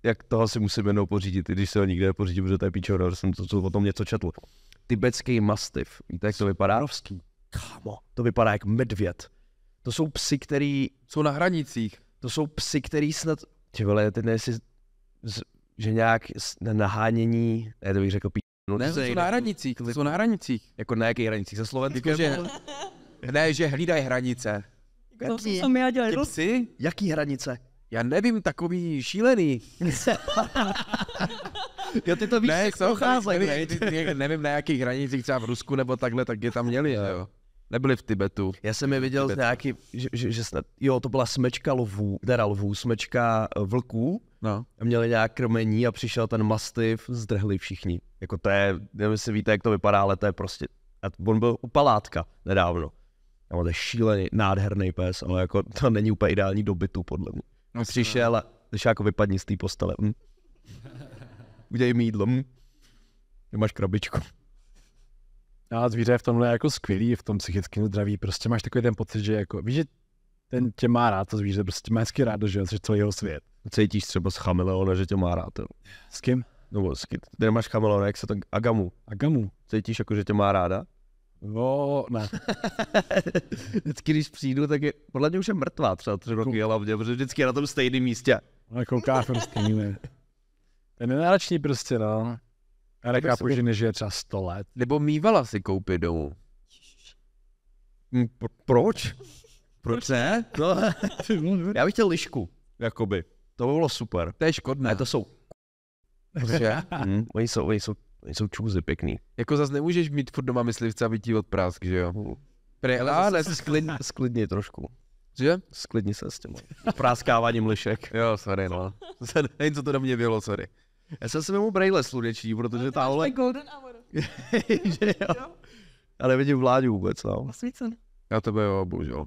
jak toho si musím jednou pořídit, i když se ho nikde nepořídím, protože to je píčo, jsem to, to, o tom něco četl. Tibetský mastiv, víte, jak to vypadá? Rovský. Kámo, to vypadá jak medvěd. To jsou psy, který... Jsou na hranicích. To jsou psy, který snad... Ty vole, ty nejsi... Z, že nějak na nahánění... Ne, to bych řekl pí... No, ne, jsou na hranicích, jsou na hranicích. Jako na jakých hranicích? Ze Slovenska? Jako, že... Jako- ne, že hlídají hranice. Jak to jsem já dělal. Ti psi? Jaký hranice? Já nevím, takový šílený. jo, ty to víš, ne, co cházek, ne, ne, nevím, na jakých hranicích třeba v Rusku nebo takhle, tak je tam měli, jo. Nebyli v Tibetu. Já jsem je viděl z nějaký, že, že, že snad, jo, to byla smečka lovů, teda lovů, smečka eh, vlků. No. A měli nějak krmení a přišel ten mastiv, zdrhli všichni. Jako to je, nevím, jestli víte, jak to vypadá, ale to je prostě. A on byl u palátka nedávno mám to šílený, nádherný pes, ale jako to není úplně ideální dobytu, podle mě. No, Přišel a když jako vypadni z té postele. Hm? Udělej mi jídlo. Hm? Máš krabičku. A zvíře je v tomhle jako skvělý, v tom psychickém zdraví. Prostě máš takový ten pocit, že jako, víš, že ten tě má rád, to zvíře, prostě má hezky rád, že jsi celý jeho svět. Cítíš třeba s chameleona, že tě má rád. Jo. S kým? No, s kým? Ty nemáš chameleona, jak se to... Agamu. Agamu. Cítíš jako, že tě má ráda? No, ne. vždycky, když přijdu, tak je, podle mě už je mrtvá třeba tři roky hlavně, protože vždycky je na tom stejném místě. Ona no, kouká prostě, ne. Je nenáračný prostě, no. Já nechápu, že nežije třeba 100 let. Nebo mývala si koupit domů. Hm, proč? Proč ne? No, já bych chtěl lišku, jakoby. To by bylo super. To je škodné. Ne, to jsou... Protože, hm, oni jsou, oni jsou jsou čůzy pěkný. Jako zase nemůžeš mít furt doma myslivce, vytí od prásk, že jo? Hm. Pre, ale ale ne, sklidni, sklidni trošku. Že? Sklidni se s tím práskáváním lišek. Jo, sorry, no. Nevím, co to do mě bylo, sorry. Já jsem si mu brejle sluneční, protože no, ale Golden Hour. že jo. jo. Já nevidím vládu vůbec, no. Osvícen. Já tebe jo, bohužel.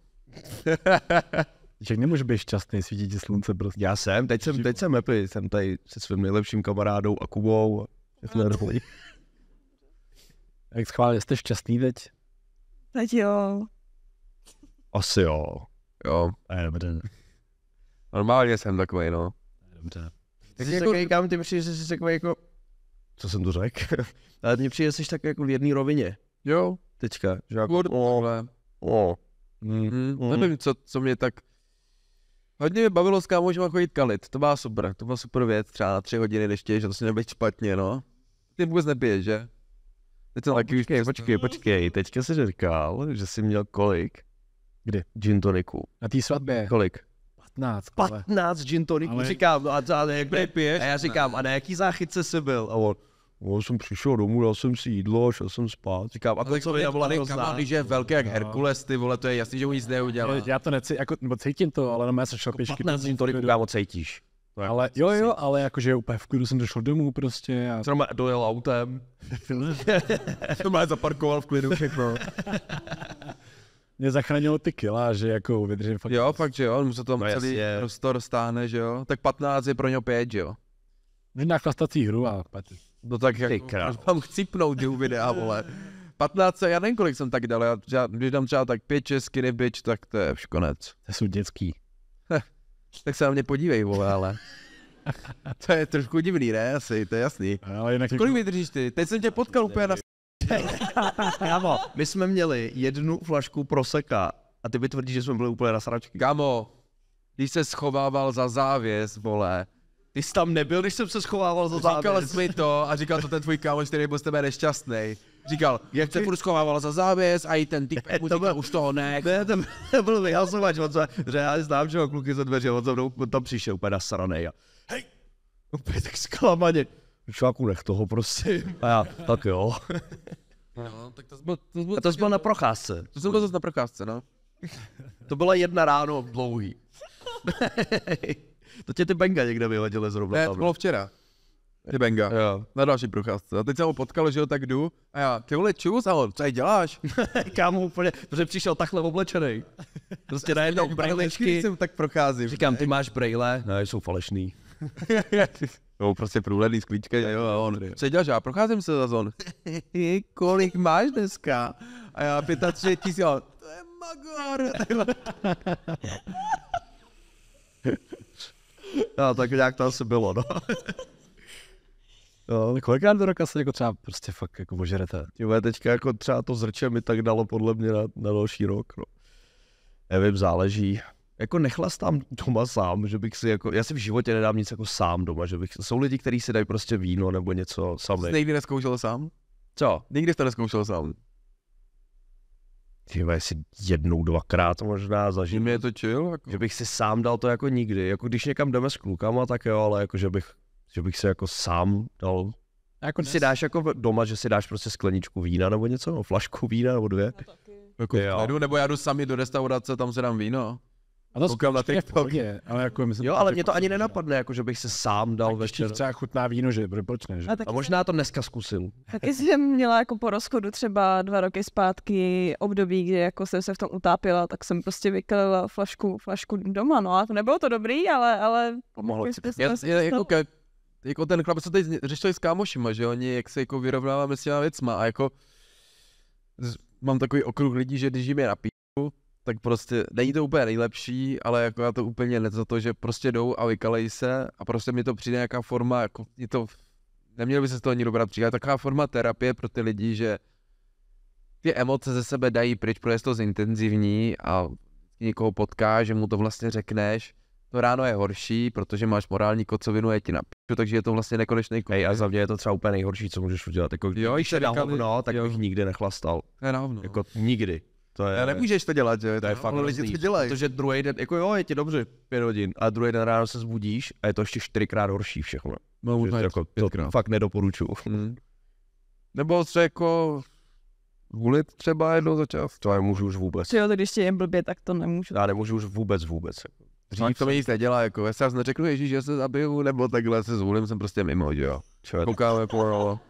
Že nemůžeš být šťastný, svítí ti slunce prostě. Já jsem, teď jsem, teď jsem happy, jsem tady se svým nejlepším kamarádou a Kubou jsme roli. Jak schválně, jste šťastný teď? Teď jo. Asi jo. Jo. A je dobře. Normálně jsem takový, no. dobře. Tak jsi jako... takový, kam ty přijde, že jsi takový jako... Co jsem tu řekl? Ale mně přijde, že jsi tak jako v jedné rovině. Jo. Teďka. Že jako... Kurt, o, Oh. Mm. Mm. Mm. Nevím, co, co mě tak... Hodně mě bavilo s kámošima chodit kalit, to byla super, to byla super věc, třeba na tři hodiny ještě, že to si nebyl špatně, no ty vůbec nepiješ, že? Teď no, počkej, počkej, počkej, počkej, teďka jsi říkal, že jsi měl kolik? Kdy? Gin toniku. Na té svatbě. Kolik? 15. Ale... gin toniku, ale... říkám, no a, a, ne, jak nepiješ? a já říkám, ne. a na jaký záchytce jsi byl? A on, No, jsem přišel domů, dal jsem si jídlo, šel jsem spát. Říkám, a to, co je volá hrozná. že je velký jak no. Herkules, ty vole, to je jasný, že mu nic neudělá. Já to neci, jako, nebo cítím to, ale na mé se šel jako pěšky. 15 dní tolik, kámo, cítíš. To ale jo, jo, ale jakože úplně v klidu jsem došel domů prostě. A... Třeba dojel autem. to má zaparkoval v klidu všechno. Mě zachránilo ty kila, že jako vydržím fakt. Jo, fakt, že jo, on se tam no celý jasně. prostor stáhne, že jo. Tak 15 je pro něho 5, že jo. na chlastací hru a pat. No tak jak, mám chcipnout ty videa, vole. 15, já nevím, kolik jsem tak dal, já, když dám třeba tak 5 6 skinny bitch, tak to je už konec. To jsou dětský tak se na mě podívej, vole, ale. To je trošku divný, ne? Asi, to je jasný. Ale jinak Kolik jako... vydržíš ty? Teď jsem tě potkal úplně na Kámo, my jsme měli jednu flašku proseka a ty by tvrdíš, že jsme byli úplně na sračky. Kámo, když se schovával za závěs, vole, ty jsi tam nebyl, když jsem se schovával za závěs. Říkal jsi mi to a říkal to ten tvůj kámoš, který byl s tebe nešťastný říkal, jak se furt schovával za závěs a i ten typ mu říkal, už toho ne. Ne, to byl vyhazovač, on se, že já znám, že ho kluky ze dveře, on za mnou tam přišel úplně nasranej a hej, úplně tak zklamaně. Čáku, nech toho prosím. A já, tak jo. No, tak to bylo byl, na procházce. To jsem byl zase na procházce, no. To byla jedna ráno dlouhý. to tě ty benga někde vyhodili zrovna. Ne, to bylo včera. Je Benga. Jo. Na další procházce. A teď jsem ho potkal, že jo, tak jdu. A já, ty vole, čus, ale co děláš? Kámo úplně, protože přišel takhle oblečený. Prostě najednou brejlečky. jsem tak procházím. Říkám, ty máš brejle. Ne, jsou falešný. no, prostě průhledný z klíčka, jo, a on, prostě, co děláš, já procházím se za zon. Kolik máš dneska? A já 35 tisíc, to je magor. no, tak nějak to asi bylo, no. No, kolikrát do roka se jako třeba prostě fakt jako ožerete? Jo, teďka jako třeba to zrče mi tak dalo podle mě na, na další rok, no. Nevím, záleží. Jako nechlastám doma sám, že bych si jako, já si v životě nedám nic jako sám doma, že bych, jsou lidi, kteří si dají prostě víno nebo něco sami. Jsi nikdy neskoušel sám? Co? Nikdy jsi to neskoušel sám. Tyhle, si jednou, dvakrát možná zažil. Mě je to chill. Jako. Že bych si sám dal to jako nikdy. Jako když někam jdeme s klukama, tak jo, ale jako že bych že bych se jako sám dal jako si dáš jako doma, že si dáš prostě skleničku vína nebo něco, no, flašku vína nebo dvě. No, jako já jdu, nebo já jdu sami do restaurace, tam se dám víno. A to Koukám na TikTok. Pohodě, ale jako myslím, jo, ale mě to ani nenapadne, jako, že bych se sám dal tak večer. třeba chutná víno, že proč ne, že? A, a možná jsem... to dneska zkusil. Taky jsem měla jako po rozchodu třeba dva roky zpátky období, kdy jako jsem se v tom utápila, tak jsem prostě vykalila flašku, flašku doma, no a to nebylo to dobrý, ale... ale Pomohlo jako ti. jako jako ten chlap, co teď řešili s kámošima, že oni, jak se jako vyrovnáváme s těma věcma a jako mám takový okruh lidí, že když jim je na píku, tak prostě není to úplně nejlepší, ale jako já to úplně ne za to, že prostě jdou a vykalej se a prostě mi to přijde nějaká forma, jako je to, nemělo by se z toho ani dobrat příklad, taková forma terapie pro ty lidi, že ty emoce ze sebe dají pryč, protože to zintenzivní a někoho potká, že mu to vlastně řekneš, to ráno je horší, protože máš morální kocovinu, je ti na takže je to vlastně nekonečný kruh. Hej, a za mě je to třeba úplně nejhorší, co můžeš udělat. Jako, jo, když se hovno, tak jo. bych nikdy nechlastal. Ne, na hovno. No. Jako nikdy. To je... Nemůžeš to dělat, že? To je no, fakt lidi to dělají. Protože druhý den, jako jo, je ti dobře pět hodin, a druhý den ráno se zbudíš a je to ještě čtyřikrát horší všechno. No, to, jako, to fakt nedoporučuju. Mm. Nebo se jako hulit třeba jednou za čas. To já můžu už vůbec. Jo, když ti jen blbě, tak to nemůžu. Já nemůžu už vůbec, vůbec. Jako. No, Řík, to mi nic nedělá, jako já se neřekl, Ježíš, že se zabiju, nebo takhle se zvolím, jsem prostě mimo, jo. Čo? Koukám jako rolo.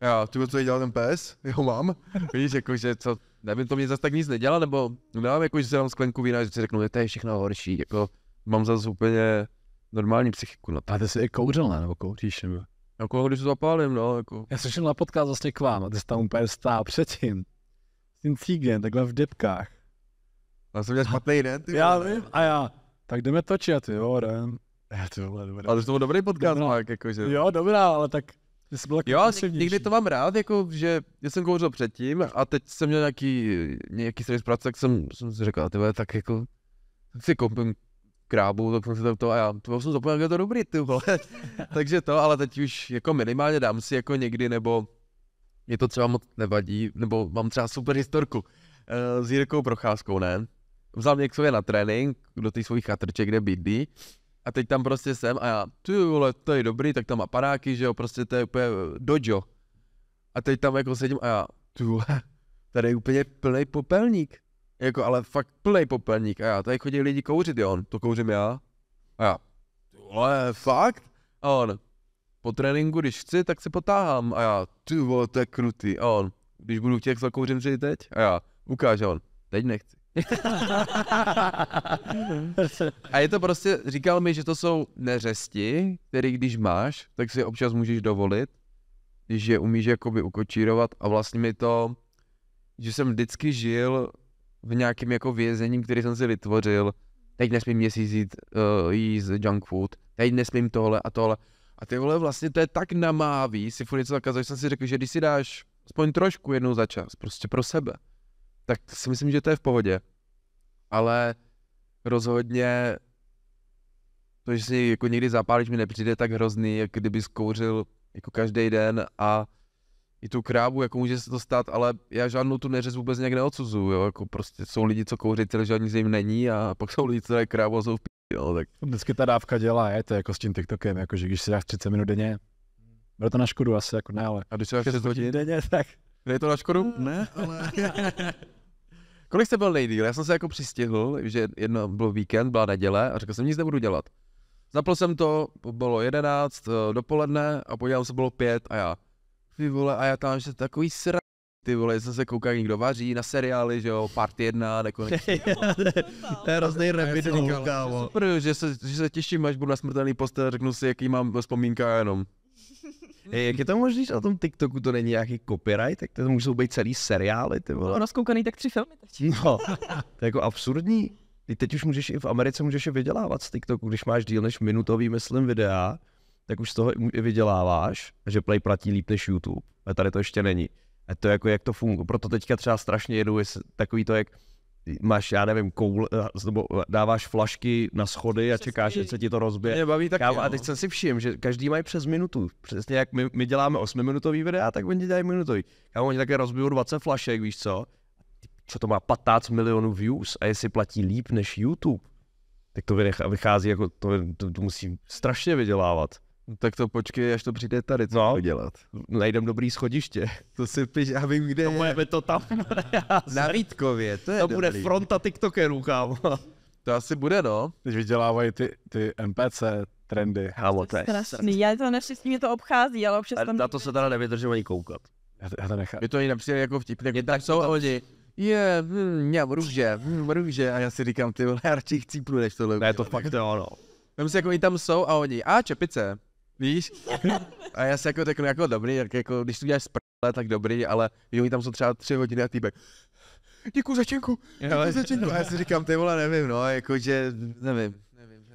Já, ty co dělal ten pes? Jo, mám. Víš, jako, že co, nevím, to mě zase tak nic nedělá, nebo nevím, jako, že se dám sklenku vína, že si řeknu, že to je všechno horší, jako, mám zase úplně normální psychiku. No, tady jsi i kouřil, ne? Nebo kouříš? Nebo? Jako, když to zapálím, no, jako. Já jsem šel na podcast vlastně k vám a ty jsi tam úplně stál předtím. S tím cígnem, takhle v depkách. Já jsem měl špatný den. Ty já vím, a já, tak jdeme točit, jo, jdem. Já to bylo dobré. Ale to byl dobrý podcast, dobrá. Mark, jakože. Jo, dobrá, ale tak ty jsi byl Jo, někdy to mám rád, jako, že já jsem kouřil předtím a teď jsem měl nějaký, nějaký servis práce, tak jsem, jsem si řekl, ty tak jako, si koupím krábu, tak jsem si to, to a já to jsem zapomněl, je to dobrý, ty vole. Takže to, ale teď už jako minimálně dám si jako někdy, nebo je to třeba moc nevadí, nebo mám třeba super historku uh, s Jirkou Procházkou, ne? vzal mě k sobě na trénink do těch svých chatrček, kde bydlí. A teď tam prostě jsem a já, ty vole, to je dobrý, tak tam má paráky, že jo, prostě to je úplně eh, dojo. A teď tam jako sedím a já, ty vole, tady je úplně plný popelník. Jako, ale fakt plný popelník. A já, tady chodí lidi kouřit, jo, to kouřím já. A já, ty vole, fakt? A on, po tréninku, když chci, tak se potáhám. A já, ty vole, to je krutý. A on, když budu chtět, kouřím si teď? A já, ukáže on, teď nechci a je to prostě, říkal mi, že to jsou neřesti, který když máš, tak si občas můžeš dovolit, když je umíš jakoby ukočírovat a vlastně mi to, že jsem vždycky žil v nějakém jako vězení, který jsem si vytvořil, teď nesmím měsíc jít, uh, jíst junk food, teď nesmím tohle a tohle. A ty vole, vlastně to je tak namáví, si furt něco že jsem si řekl, že když si dáš aspoň trošku jednou za čas, prostě pro sebe, tak si myslím, že to je v pohodě. Ale rozhodně to, že si jako někdy zapálíš, mi nepřijde tak hrozný, jak kdyby zkouřil jako každý den a i tu krávu, jako může se to stát, ale já žádnou tu neřez vůbec nějak neodsuzuju, jo, jako prostě jsou lidi, co kouří celý život, nic jim není a pak jsou lidi, co dají krávu a jsou v p... jo, tak. Vždycky ta dávka dělá, je to jako s tím TikTokem, jakože když si dáš 30 minut denně, bylo to na škodu asi, jako ne, ale. A když si dáš 30 hodin? Denně, tak je to na škodu? Eh, ne, ale... Kolik jste byl nejdýl? Já jsem se jako přistihl, že jedno byl víkend, byla neděle a řekl jsem, nic nebudu dělat. Zapl jsem to, bylo jedenáct eh, dopoledne a podíval se, bylo pět a já, ty vole, a já tam, že takový sra ty vole, jsem se koukal, někdo vaří na seriály, že jo, part jedna, nekonečně. to je hrozný revidol, kámo. Super, že se, že se těším, až budu na smrtelný postel, řeknu si, jaký mám vzpomínka jenom. Hey, jak je to možné, že na tom TikToku to není nějaký copyright, tak to můžou být celý seriály, ty vole. No, rozkoukaný tak tři filmy teď. No, to je jako absurdní. Ty teď už můžeš i v Americe můžeš i vydělávat z TikToku, když máš díl než minutový, myslím, videa, tak už z toho i vyděláváš, že Play platí líp než YouTube. A tady to ještě není. A to je jako, jak to funguje. Proto teďka třeba strašně jedu takový to, jak máš, já nevím, koule, eh, nebo eh, dáváš flašky na schody a čekáš, že se ti to rozbije. Mě baví Kámo, a no. teď jsem si všiml, že každý mají přes minutu. Přesně jak my, my děláme 8-minutový videa, tak oni dělají minutový. Já oni také rozbiju 20 flašek, víš co? Co to má 15 milionů views a jestli platí líp než YouTube, tak to vychází jako, to, to, to musí strašně vydělávat. Tak to počkej, až to přijde tady, co no. dělat. Najdem dobrý schodiště. To si píš, já vím, kde to no, je. to tam. Na Vítkově, to je To bude fronta TikTokerů, kámo. To asi bude, no. Když vydělávají ty, ty NPC trendy. Halo, to je strašný. Já to nevštěstí, mě to obchází, ale občas tam... Na to se teda nevydržím ani koukat. Já to, já to nechám. Je to ani nepřijde jako vtipné. Jako tak jsou oni, je, hm, mě v růže, V hm, růže. A já si říkám, ty vole, já radši chcípnu, než tohle. Ne, to fakt to ono. Vem si, jako i tam jsou a oni, a čepice, Víš? A já si jako řeknu, jako dobrý, jako, když tu děláš z prdele, tak dobrý, ale oni tam jsou třeba tři hodiny a týbek. Děkuji za čenku, děkuji za čenku. A já si říkám, ty vole, nevím, no, jakože, nevím.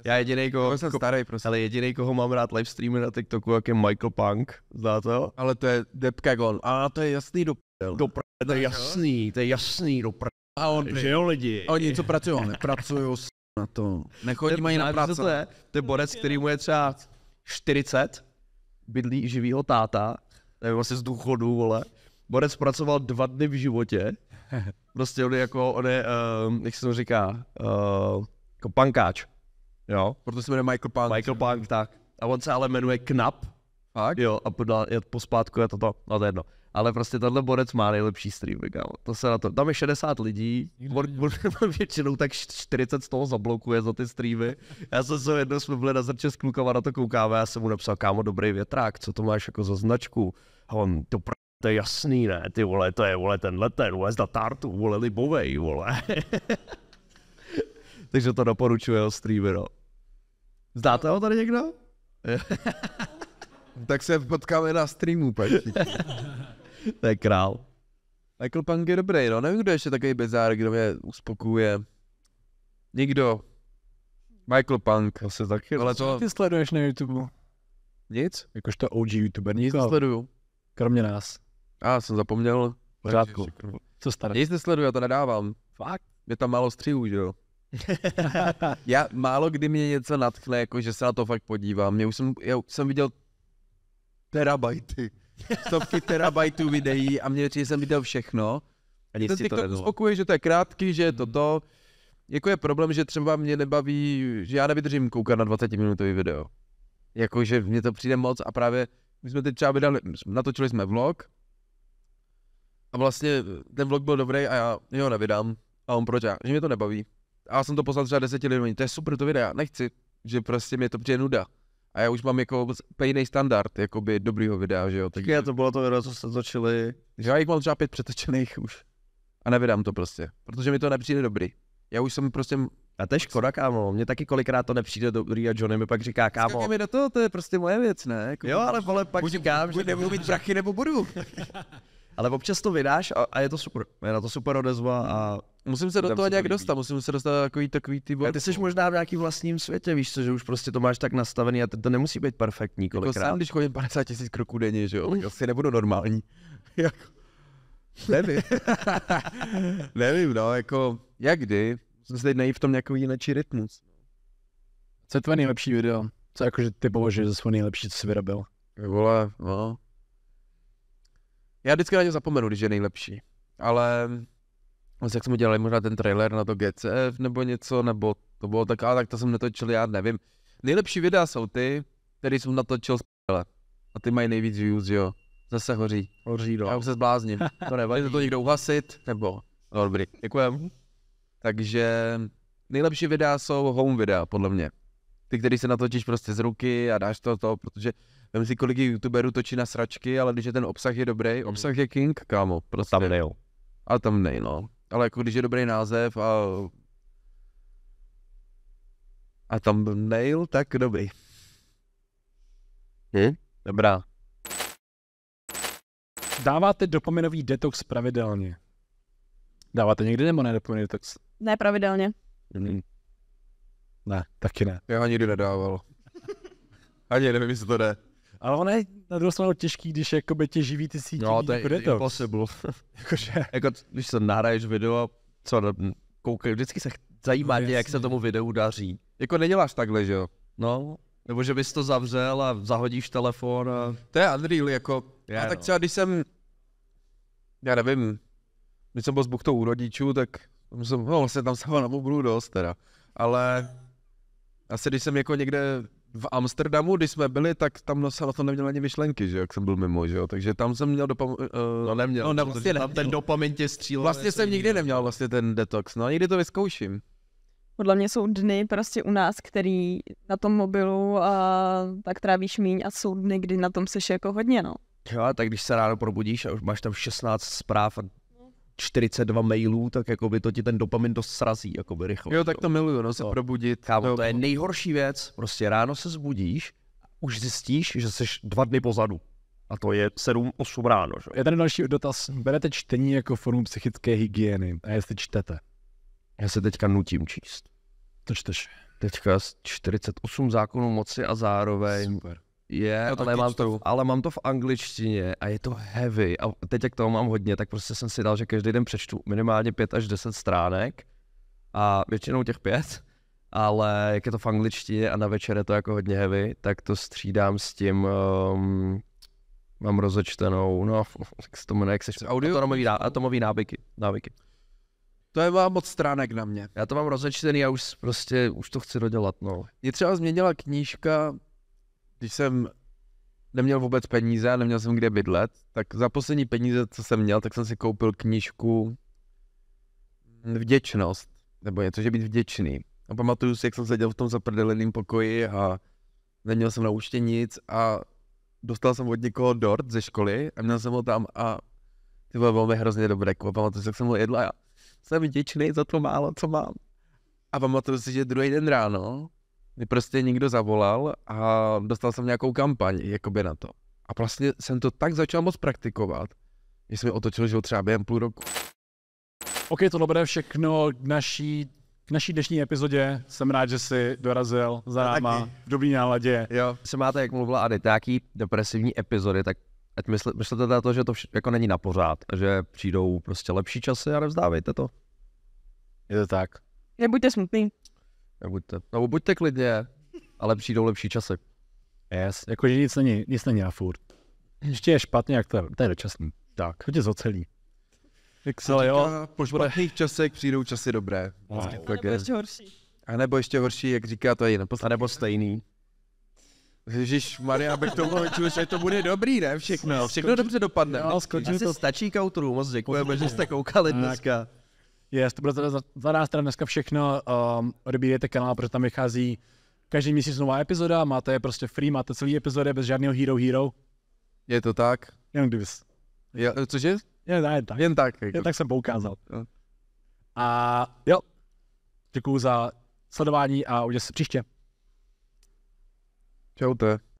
Já jediný, koho, jako jsem starý, prosím. ale jediný, koho mám rád live streamy na TikToku, jak je Michael Punk, zná to? Ale to je Depkagon, jako a to je jasný do prdel. Do pr- to je jasný, to je jasný do prdel. A on, že jo lidi. oni co pracují, pracují na to, nechodí mají na práce. To je, to je borec, který mu je třeba 40, bydlí živýho táta, nevím, vlastně z důchodu, vole. Borec pracoval dva dny v životě. Prostě on je jako, on je, uh, jak se to říká, uh, jako pankáč. Jo. Proto se jmenuje Michael Punk. Michael Punk, tak. A on se ale jmenuje Knap. Fakt? Jo, a podle, je pospátku je toto, no to je jedno. Ale prostě tenhle borec má nejlepší streamy, kámo. To se na to, tam je 60 lidí, on, většinou tak 40 z toho zablokuje za ty streamy. Já jsem se jednou jsme byli na zrče s klukama, na to koukáme, já jsem mu napsal, kámo, dobrý větrák, co to máš jako za značku? A on, to pr... to je jasný, ne, ty vole, to je, vole, tenhle ten, vole, z Datartu, vole, libovej, vole. Takže to doporučuje o streamy, no. Zdáte ho tady někdo? tak se potkáme na streamu, pač. to je král. Michael Punk je dobrý, no. Nevím, kdo ještě takový bezár, kdo mě uspokuje. Nikdo. Michael Punk. To se taky Ale to... ty sleduješ na YouTube? Nic. Jakož to OG YouTuber. Nic nesleduju. Kromě nás. A, jsem zapomněl. Pořádku. Co staré? Nic nesleduju, já to nedávám. Fakt? Je tam málo střihů, že jo? já málo kdy mě něco natchne, jako že se na to fakt podívám. Já už jsem, já už jsem viděl terabajty stovky terabajtů videí a mě že jsem viděl všechno. A nic Ten to nedalo. uspokuje, že to je krátký, že je to hmm. to. Jako je problém, že třeba mě nebaví, že já nevydržím koukat na 20 minutový video. Jakože mě to přijde moc a právě my jsme teď třeba vydali, natočili jsme vlog a vlastně eh, ten vlog byl dobrý a já jo nevydám. A on proč já? Že mě to nebaví. A já jsem to poslal třeba deseti lidem, to je super to video, nechci, že prostě mě to přijde nuda a já už mám jako pejný standard jakoby dobrýho videa, že jo. Tak... Je, to bylo to video, co jste točili. Já jich mám třeba pět přetočených už. A nevydám to prostě, protože mi to nepřijde dobrý. Já už jsem prostě a to je škoda, kámo. Mně taky kolikrát to nepřijde dobrý a Johnny mi pak říká, kámo. Tak mi do toho, to je prostě moje věc, ne? Jako, jo, ale vole, pak buď, říkám, buď že nebudu mít prachy nebo budu. ale občas to vydáš a, a je to super. Je na to super odezva a Musím se do toho nějak dostat, musím se dostat do takový, takový ty Ty jsi no. možná v nějakým vlastním světě, víš co, že už prostě to máš tak nastavený a to, to nemusí být perfektní jako kolikrát. Jako sám, když chodím 50 tisíc kroků denně, že jo, asi nebudu normální. jako... Nevím. Nevím, no, jako, jak kdy, musím se teď najít v tom nějaký jiný rytmus. Co je tvoje nejlepší video? Co jakože ty považuješ za svůj nejlepší, co jsi vyrobil? Vole, no, já vždycky na ně zapomenu, když je nejlepší. Ale vlastně jak jsme dělali možná ten trailer na to GCF nebo něco, nebo to bylo tak, a tak to jsem netočil, já nevím. Nejlepší videa jsou ty, které jsem natočil z p***le. A ty mají nejvíc views, jo. Zase hoří. Hoří, do. No. Já už se zblázním. To nevadí, to někdo uhasit, nebo... No, dobrý, děkujem. Takže nejlepší videa jsou home videa, podle mě. Ty, který se natočíš prostě z ruky a dáš to, to protože Vem si, kolik youtuberů točí na sračky, ale když je ten obsah je dobrý, hmm. obsah je king, kámo. Prostě. Tam nejo. A tam nej, no. Ale jako když je dobrý název a... A tam nejl, tak dobrý. Hm? Dobrá. Dáváte dopaminový detox pravidelně? Dáváte někdy nebo ne dopaminový detox? Ne, pravidelně. Hmm. Ne, taky ne. Já ho nikdy nedával. Ani nevím, jestli to jde. Ale ono je na druhou stranu těžký, když jakoby tě živí ty sítě. No, to je jako impossible. Jakože... jako, když se nahraješ video, co koukej, vždycky se zajímá no, tě, jak se tomu videu daří. Jako neděláš takhle, že jo? No, nebo že bys to zavřel a zahodíš telefon a... To je unreal, jako. Je, a tak no. třeba, když jsem, já nevím, když jsem byl s buchtou u rodičů, tak jsem, no, vlastně tam se na mobilu dost teda. Ale asi když jsem jako někde v Amsterdamu, když jsme byli, tak tam jsem no, na to neměl ani myšlenky, že jak jsem byl mimo, že jo, takže tam jsem měl dopam... Uh, eh, no neměl, no, ne, vlastně tam ten dopamin tě střílel. Vlastně jsem nikdy neměl vlastně ten detox, no a někdy to vyzkouším. Podle mě jsou dny prostě u nás, který na tom mobilu a tak trávíš míň a jsou dny, kdy na tom seš jako hodně, no. Jo, tak když se ráno probudíš a už máš tam 16 zpráv a 42 mailů, tak jako by to ti ten dopamin dost srazí, jako by rychle. Jo, tak to miluju, no, se to, probudit. Kámo, to, to je nejhorší věc, prostě ráno se zbudíš, už zjistíš, že jsi dva dny pozadu. A to je 7-8 ráno. Že? Je tady další dotaz. Berete čtení jako formu psychické hygieny a jestli čtete? Já se teďka nutím číst. To čteš? Teďka 48 zákonů moci a zároveň Super. Je, no, ale, mám to, ale mám to v angličtině a je to heavy. A teď, jak toho mám hodně, tak prostě jsem si dal, že každý den přečtu minimálně 5 až 10 stránek a většinou těch pět, ale jak je to v angličtině a na večer je to jako hodně heavy, tak to střídám s tím, um, mám rozečtenou, no, jak se to jmenuje, jak se audio? Atomový, ná, atomový návyky, návyky. To je má moc stránek na mě. Já to mám rozečtený a už prostě, už to chci dodělat, no. Mě třeba změnila knížka, když jsem neměl vůbec peníze a neměl jsem kde bydlet, tak za poslední peníze, co jsem měl, tak jsem si koupil knížku Vděčnost, nebo něco, že být vděčný. A pamatuju si, jak jsem seděl v tom zaprdeleném pokoji a neměl jsem na účtě nic a dostal jsem od někoho dort ze školy a měl jsem ho tam a ty bylo velmi hrozně dobré, a pamatuju si, jak jsem ho jedl a já jsem vděčný za to málo, co mám. A pamatuju si, že druhý den ráno mi prostě někdo zavolal a dostal jsem nějakou kampaň jakoby na to. A vlastně jsem to tak začal moc praktikovat, že jsem mi otočil život třeba během půl roku. OK, to dobré všechno k naší, k naší dnešní epizodě. Jsem rád, že jsi dorazil za náma v dobrý náladě. Jo, se máte, jak mluvila Ady, nějaký depresivní epizody, tak ať mysl, myslete na to, že to vš- jako není na pořád, že přijdou prostě lepší časy a nevzdávejte to. Je to tak. Nebuďte smutný. Nebuďte. no, buďte klidně, ale přijdou lepší časy. Yes, jakože nic není, nic není na furt. Ještě je špatně, jak to je, to je dočasný. Tak. To tě zocelí. Jak se ale jo, po špatných časech přijdou časy dobré. nebo ještě horší. A nebo ještě horší, jak říká to jiný. A nebo stejný. Ježíš Maria, abych tomu většinu, že to bude dobrý, ne? Všechno, všechno dobře dopadne. Jo, no, to stačí k moc děkujeme, že jste koukali dneska. Yes, to bude za, za nás teda dneska všechno. Um, odebírejte kanál, protože tam vychází každý měsíc nová epizoda, máte je prostě free, máte celý epizody bez žádného Hero Hero. Je to tak? Jen kdybys. Je, cože? Jen, jen tak. Jen tak. Jako. Jen tak jsem poukázal. Jo. No. A jo, děkuju za sledování a uděl se příště. te.